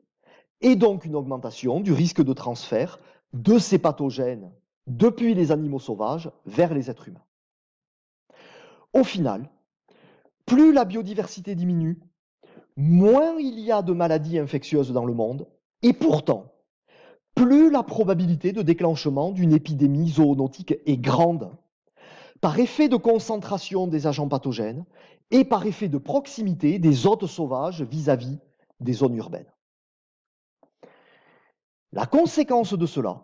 et donc une augmentation du risque de transfert de ces pathogènes depuis les animaux sauvages vers les êtres humains. Au final, plus la biodiversité diminue, moins il y a de maladies infectieuses dans le monde, et pourtant, plus la probabilité de déclenchement d'une épidémie zoonotique est grande, par effet de concentration des agents pathogènes et par effet de proximité des hôtes sauvages vis-à-vis des zones urbaines. La conséquence de cela,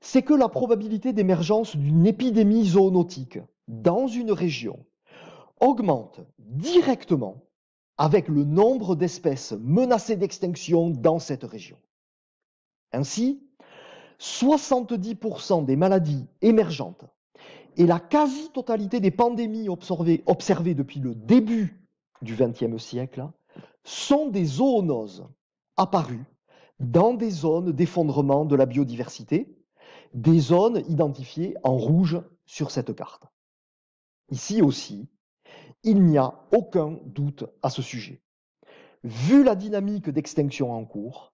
c'est que la probabilité d'émergence d'une épidémie zoonotique dans une région augmente directement avec le nombre d'espèces menacées d'extinction dans cette région. Ainsi, 70% des maladies émergentes et la quasi-totalité des pandémies observées, depuis le début du XXe siècle sont des zoonoses apparues dans des zones d'effondrement de la biodiversité, des zones identifiées en rouge sur cette carte. Ici aussi, il n'y a aucun doute à ce sujet. Vu la dynamique d'extinction en cours,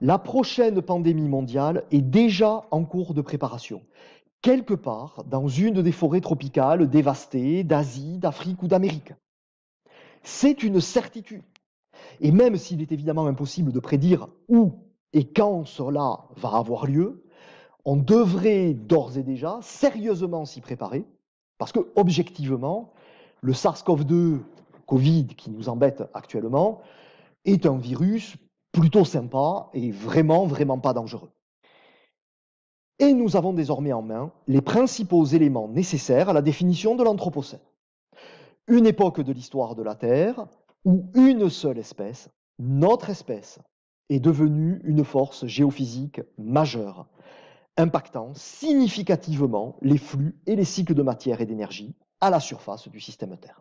la prochaine pandémie mondiale est déjà en cours de préparation, quelque part dans une des forêts tropicales dévastées d'Asie, d'Afrique ou d'Amérique. C'est une certitude. Et même s'il est évidemment impossible de prédire où et quand cela va avoir lieu, on devrait d'ores et déjà sérieusement s'y préparer, parce que objectivement, le SARS-CoV-2, Covid, qui nous embête actuellement, est un virus plutôt sympa et vraiment, vraiment pas dangereux. Et nous avons désormais en main les principaux éléments nécessaires à la définition de l'Anthropocène. Une époque de l'histoire de la Terre où une seule espèce, notre espèce, est devenue une force géophysique majeure, impactant significativement les flux et les cycles de matière et d'énergie, à la surface du système Terre.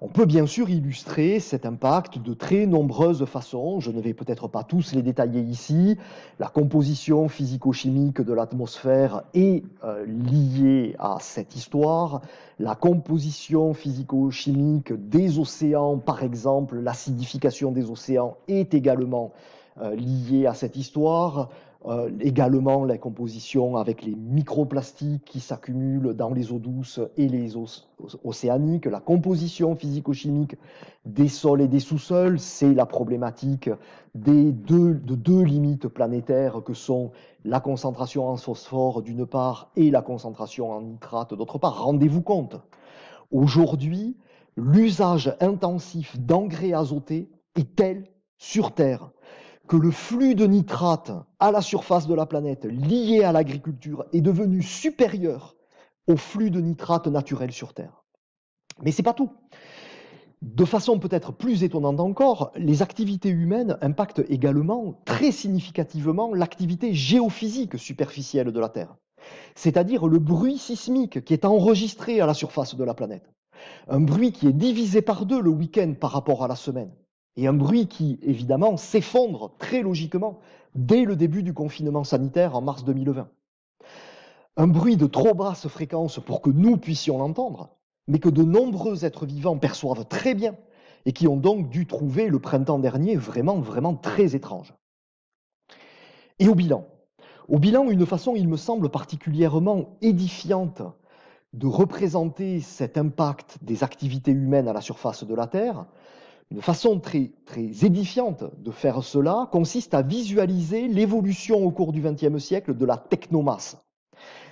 On peut bien sûr illustrer cet impact de très nombreuses façons. Je ne vais peut-être pas tous les détailler ici. La composition physico-chimique de l'atmosphère est euh, liée à cette histoire. La composition physico-chimique des océans, par exemple, l'acidification des océans est également euh, liée à cette histoire. Euh, également la composition avec les microplastiques qui s'accumulent dans les eaux douces et les eaux océaniques, la composition physico-chimique des sols et des sous-sols, c'est la problématique des deux, de deux limites planétaires que sont la concentration en phosphore d'une part et la concentration en nitrate d'autre part. Rendez-vous compte, aujourd'hui, l'usage intensif d'engrais azotés est tel sur Terre que le flux de nitrates à la surface de la planète lié à l'agriculture est devenu supérieur au flux de nitrates naturels sur Terre. Mais n'est pas tout. De façon peut-être plus étonnante encore, les activités humaines impactent également très significativement l'activité géophysique superficielle de la Terre, c'est-à-dire le bruit sismique qui est enregistré à la surface de la planète. Un bruit qui est divisé par deux le week-end par rapport à la semaine et un bruit qui, évidemment, s'effondre très logiquement dès le début du confinement sanitaire en mars 2020. Un bruit de trop basse fréquence pour que nous puissions l'entendre, mais que de nombreux êtres vivants perçoivent très bien et qui ont donc dû trouver le printemps dernier vraiment, vraiment très étrange. Et au bilan. Au bilan, une façon, il me semble, particulièrement édifiante de représenter cet impact des activités humaines à la surface de la Terre, une façon très, très édifiante de faire cela consiste à visualiser l'évolution au cours du XXe siècle de la technomasse,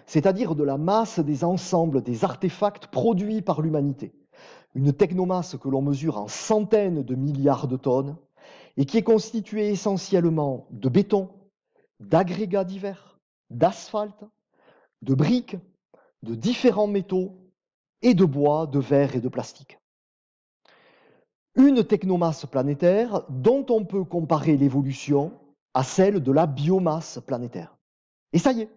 c'est-à-dire de la masse des ensembles, des artefacts produits par l'humanité. Une technomasse que l'on mesure en centaines de milliards de tonnes et qui est constituée essentiellement de béton, d'agrégats divers, d'asphalte, de briques, de différents métaux et de bois, de verre et de plastique une technomasse planétaire dont on peut comparer l'évolution à celle de la biomasse planétaire. Et ça y est,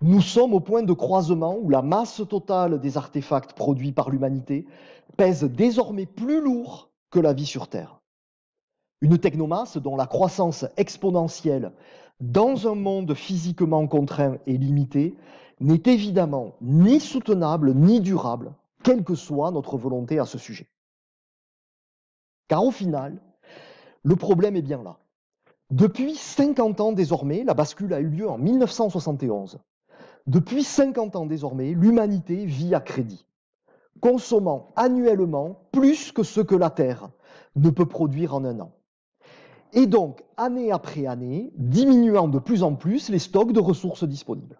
nous sommes au point de croisement où la masse totale des artefacts produits par l'humanité pèse désormais plus lourd que la vie sur Terre. Une technomasse dont la croissance exponentielle dans un monde physiquement contraint et limité n'est évidemment ni soutenable ni durable, quelle que soit notre volonté à ce sujet. Car au final, le problème est bien là. Depuis 50 ans désormais, la bascule a eu lieu en 1971. Depuis 50 ans désormais, l'humanité vit à crédit, consommant annuellement plus que ce que la Terre ne peut produire en un an. Et donc, année après année, diminuant de plus en plus les stocks de ressources disponibles.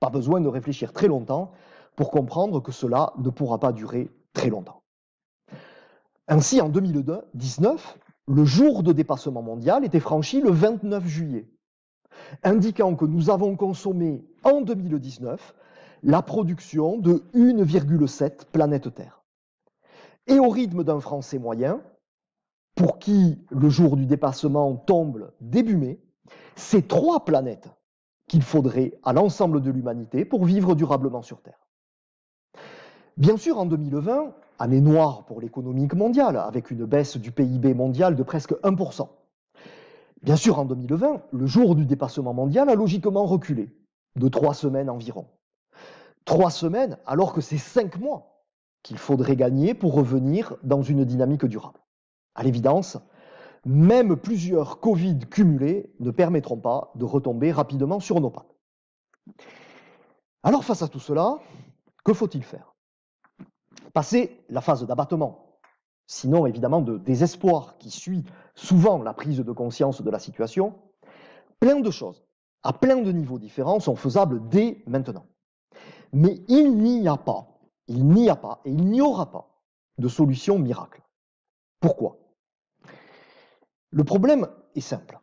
Pas besoin de réfléchir très longtemps pour comprendre que cela ne pourra pas durer très longtemps. Ainsi, en 2019, le jour de dépassement mondial était franchi le 29 juillet, indiquant que nous avons consommé en 2019 la production de 1,7 planète Terre. Et au rythme d'un Français moyen, pour qui le jour du dépassement tombe début mai, c'est trois planètes qu'il faudrait à l'ensemble de l'humanité pour vivre durablement sur Terre. Bien sûr, en 2020, Année noire pour l'économique mondiale, avec une baisse du PIB mondial de presque 1%. Bien sûr, en 2020, le jour du dépassement mondial a logiquement reculé, de trois semaines environ. Trois semaines alors que c'est cinq mois qu'il faudrait gagner pour revenir dans une dynamique durable. À l'évidence, même plusieurs Covid cumulés ne permettront pas de retomber rapidement sur nos pattes. Alors face à tout cela, que faut-il faire passer la phase d'abattement, sinon évidemment de désespoir qui suit souvent la prise de conscience de la situation, plein de choses, à plein de niveaux différents, sont faisables dès maintenant. Mais il n'y a pas, il n'y a pas et il n'y aura pas de solution miracle. Pourquoi Le problème est simple.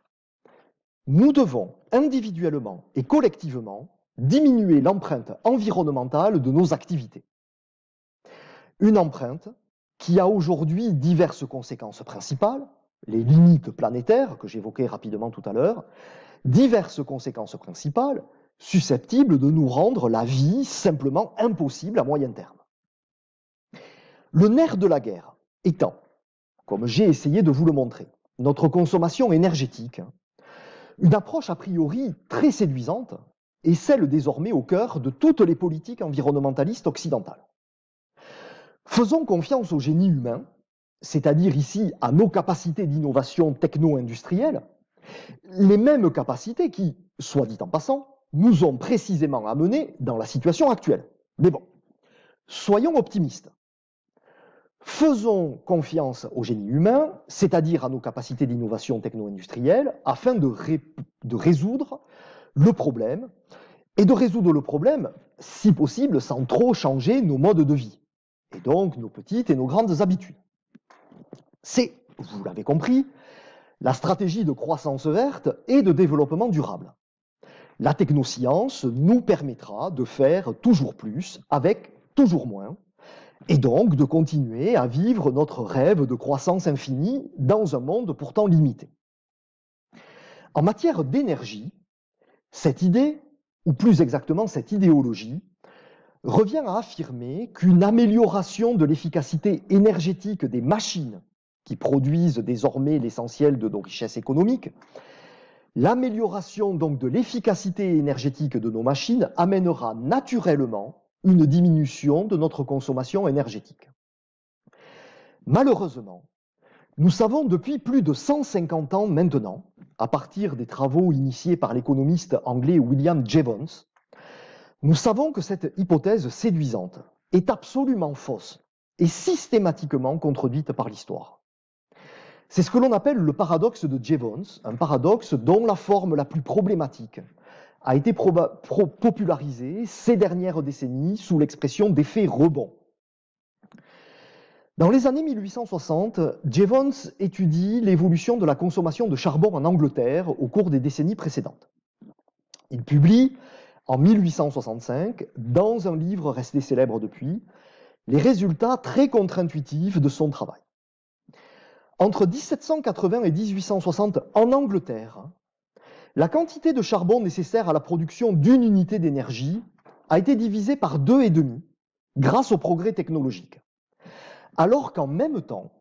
Nous devons individuellement et collectivement diminuer l'empreinte environnementale de nos activités une empreinte qui a aujourd'hui diverses conséquences principales, les limites planétaires que j'évoquais rapidement tout à l'heure, diverses conséquences principales susceptibles de nous rendre la vie simplement impossible à moyen terme. Le nerf de la guerre étant, comme j'ai essayé de vous le montrer, notre consommation énergétique, une approche a priori très séduisante et celle désormais au cœur de toutes les politiques environnementalistes occidentales. Faisons confiance au génie humain, c'est-à-dire ici à nos capacités d'innovation techno-industrielle, les mêmes capacités qui, soit dit en passant, nous ont précisément amenés dans la situation actuelle. Mais bon, soyons optimistes. Faisons confiance au génie humain, c'est-à-dire à nos capacités d'innovation techno-industrielle, afin de, de résoudre le problème, et de résoudre le problème, si possible, sans trop changer nos modes de vie et donc nos petites et nos grandes habitudes. C'est, vous l'avez compris, la stratégie de croissance verte et de développement durable. La technoscience nous permettra de faire toujours plus avec toujours moins, et donc de continuer à vivre notre rêve de croissance infinie dans un monde pourtant limité. En matière d'énergie, cette idée, ou plus exactement cette idéologie, revient à affirmer qu'une amélioration de l'efficacité énergétique des machines qui produisent désormais l'essentiel de nos richesses économiques, l'amélioration donc de l'efficacité énergétique de nos machines amènera naturellement une diminution de notre consommation énergétique. Malheureusement, nous savons depuis plus de 150 ans maintenant, à partir des travaux initiés par l'économiste anglais William Jevons, nous savons que cette hypothèse séduisante est absolument fausse et systématiquement contredite par l'histoire. C'est ce que l'on appelle le paradoxe de Jevons, un paradoxe dont la forme la plus problématique a été popularisée ces dernières décennies sous l'expression d'effet rebond. Dans les années 1860, Jevons étudie l'évolution de la consommation de charbon en Angleterre au cours des décennies précédentes. Il publie en 1865, dans un livre resté célèbre depuis, les résultats très contre-intuitifs de son travail. Entre 1780 et 1860, en Angleterre, la quantité de charbon nécessaire à la production d'une unité d'énergie a été divisée par deux et demi grâce au progrès technologiques. Alors qu'en même temps,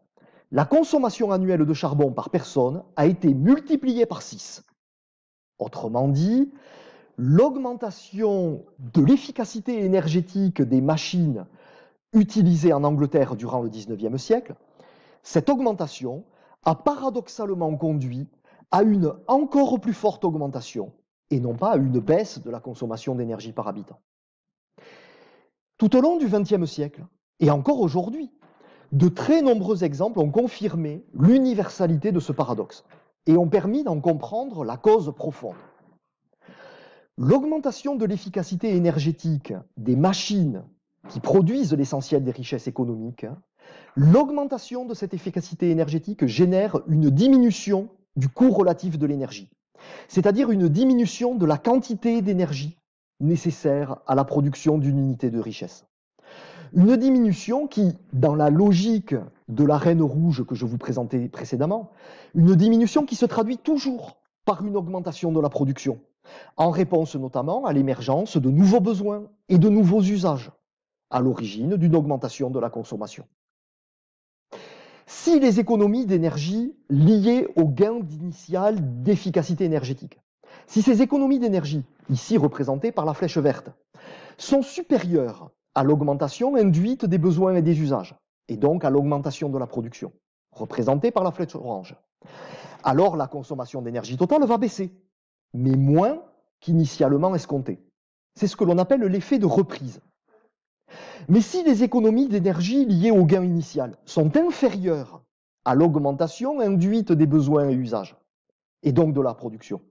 la consommation annuelle de charbon par personne a été multipliée par 6. Autrement dit, l'augmentation de l'efficacité énergétique des machines utilisées en Angleterre durant le XIXe siècle, cette augmentation a paradoxalement conduit à une encore plus forte augmentation et non pas à une baisse de la consommation d'énergie par habitant. Tout au long du XXe siècle, et encore aujourd'hui, de très nombreux exemples ont confirmé l'universalité de ce paradoxe et ont permis d'en comprendre la cause profonde. L'augmentation de l'efficacité énergétique des machines qui produisent l'essentiel des richesses économiques, l'augmentation de cette efficacité énergétique génère une diminution du coût relatif de l'énergie, c'est-à-dire une diminution de la quantité d'énergie nécessaire à la production d'une unité de richesse. Une diminution qui, dans la logique de la reine rouge que je vous présentais précédemment, une diminution qui se traduit toujours par une augmentation de la production en réponse notamment à l'émergence de nouveaux besoins et de nouveaux usages, à l'origine d'une augmentation de la consommation. Si les économies d'énergie liées au gain initial d'efficacité énergétique, si ces économies d'énergie, ici représentées par la flèche verte, sont supérieures à l'augmentation induite des besoins et des usages, et donc à l'augmentation de la production, représentée par la flèche orange, alors la consommation d'énergie totale va baisser, mais moins qu'initialement escompté. C'est ce que l'on appelle l'effet de reprise. Mais si les économies d'énergie liées au gain initial sont inférieures à l'augmentation induite des besoins et usages, et donc de la production,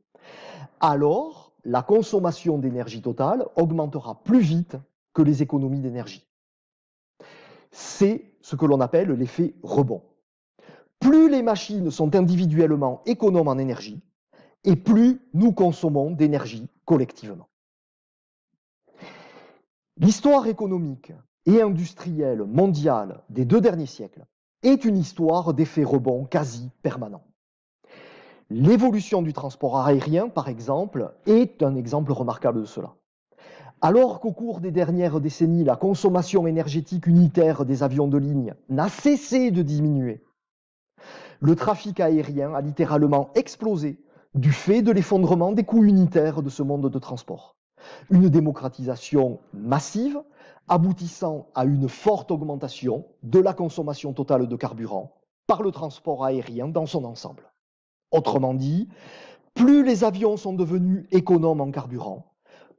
alors la consommation d'énergie totale augmentera plus vite que les économies d'énergie. C'est ce que l'on appelle l'effet rebond. Plus les machines sont individuellement économes en énergie, et plus nous consommons d'énergie collectivement. L'histoire économique et industrielle mondiale des deux derniers siècles est une histoire d'effets rebond quasi permanents. L'évolution du transport aérien, par exemple, est un exemple remarquable de cela. Alors qu'au cours des dernières décennies, la consommation énergétique unitaire des avions de ligne n'a cessé de diminuer, le trafic aérien a littéralement explosé du fait de l'effondrement des coûts unitaires de ce monde de transport. Une démocratisation massive aboutissant à une forte augmentation de la consommation totale de carburant par le transport aérien dans son ensemble. Autrement dit, plus les avions sont devenus économes en carburant,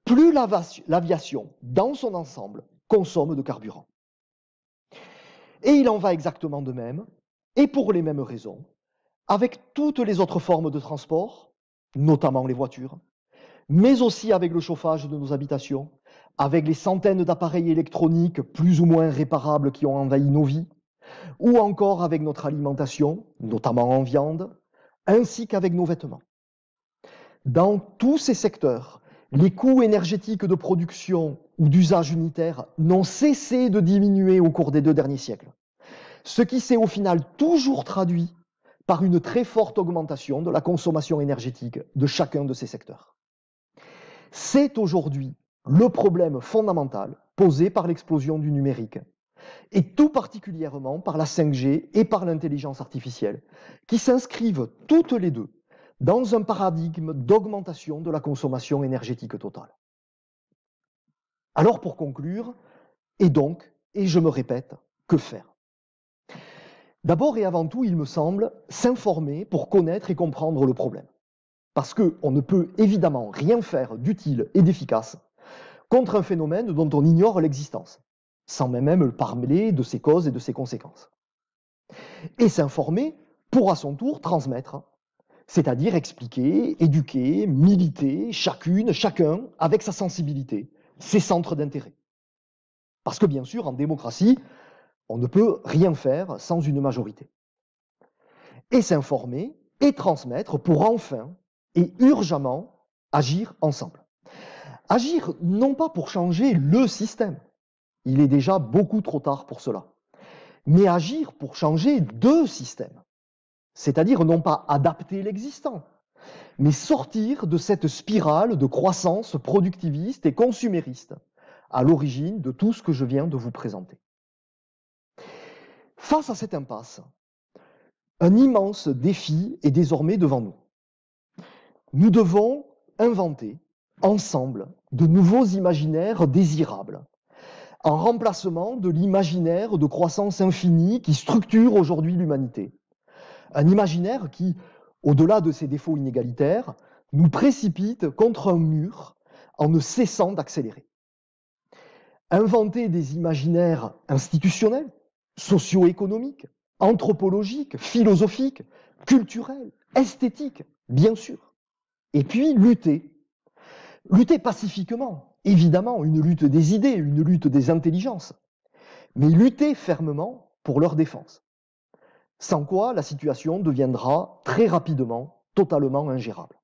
plus l'aviation dans son ensemble consomme de carburant. Et il en va exactement de même, et pour les mêmes raisons, avec toutes les autres formes de transport, notamment les voitures, mais aussi avec le chauffage de nos habitations, avec les centaines d'appareils électroniques plus ou moins réparables qui ont envahi nos vies, ou encore avec notre alimentation, notamment en viande, ainsi qu'avec nos vêtements. Dans tous ces secteurs, les coûts énergétiques de production ou d'usage unitaire n'ont cessé de diminuer au cours des deux derniers siècles, ce qui s'est au final toujours traduit par une très forte augmentation de la consommation énergétique de chacun de ces secteurs. C'est aujourd'hui le problème fondamental posé par l'explosion du numérique, et tout particulièrement par la 5G et par l'intelligence artificielle, qui s'inscrivent toutes les deux dans un paradigme d'augmentation de la consommation énergétique totale. Alors pour conclure, et donc, et je me répète, que faire D'abord et avant tout, il me semble, s'informer pour connaître et comprendre le problème. Parce qu'on ne peut évidemment rien faire d'utile et d'efficace contre un phénomène dont on ignore l'existence, sans même le parler de ses causes et de ses conséquences. Et s'informer pour à son tour transmettre, c'est-à-dire expliquer, éduquer, militer, chacune, chacun, avec sa sensibilité, ses centres d'intérêt. Parce que bien sûr, en démocratie, on ne peut rien faire sans une majorité. Et s'informer et transmettre pour enfin et urgemment agir ensemble. Agir non pas pour changer le système, il est déjà beaucoup trop tard pour cela, mais agir pour changer deux systèmes, c'est-à-dire non pas adapter l'existant, mais sortir de cette spirale de croissance productiviste et consumériste à l'origine de tout ce que je viens de vous présenter. Face à cette impasse, un immense défi est désormais devant nous. Nous devons inventer ensemble de nouveaux imaginaires désirables, en remplacement de l'imaginaire de croissance infinie qui structure aujourd'hui l'humanité. Un imaginaire qui, au-delà de ses défauts inégalitaires, nous précipite contre un mur en ne cessant d'accélérer. Inventer des imaginaires institutionnels, socio-économique, anthropologique, philosophique, culturel, esthétique, bien sûr. Et puis lutter. Lutter pacifiquement, évidemment, une lutte des idées, une lutte des intelligences, mais lutter fermement pour leur défense. Sans quoi la situation deviendra très rapidement totalement ingérable.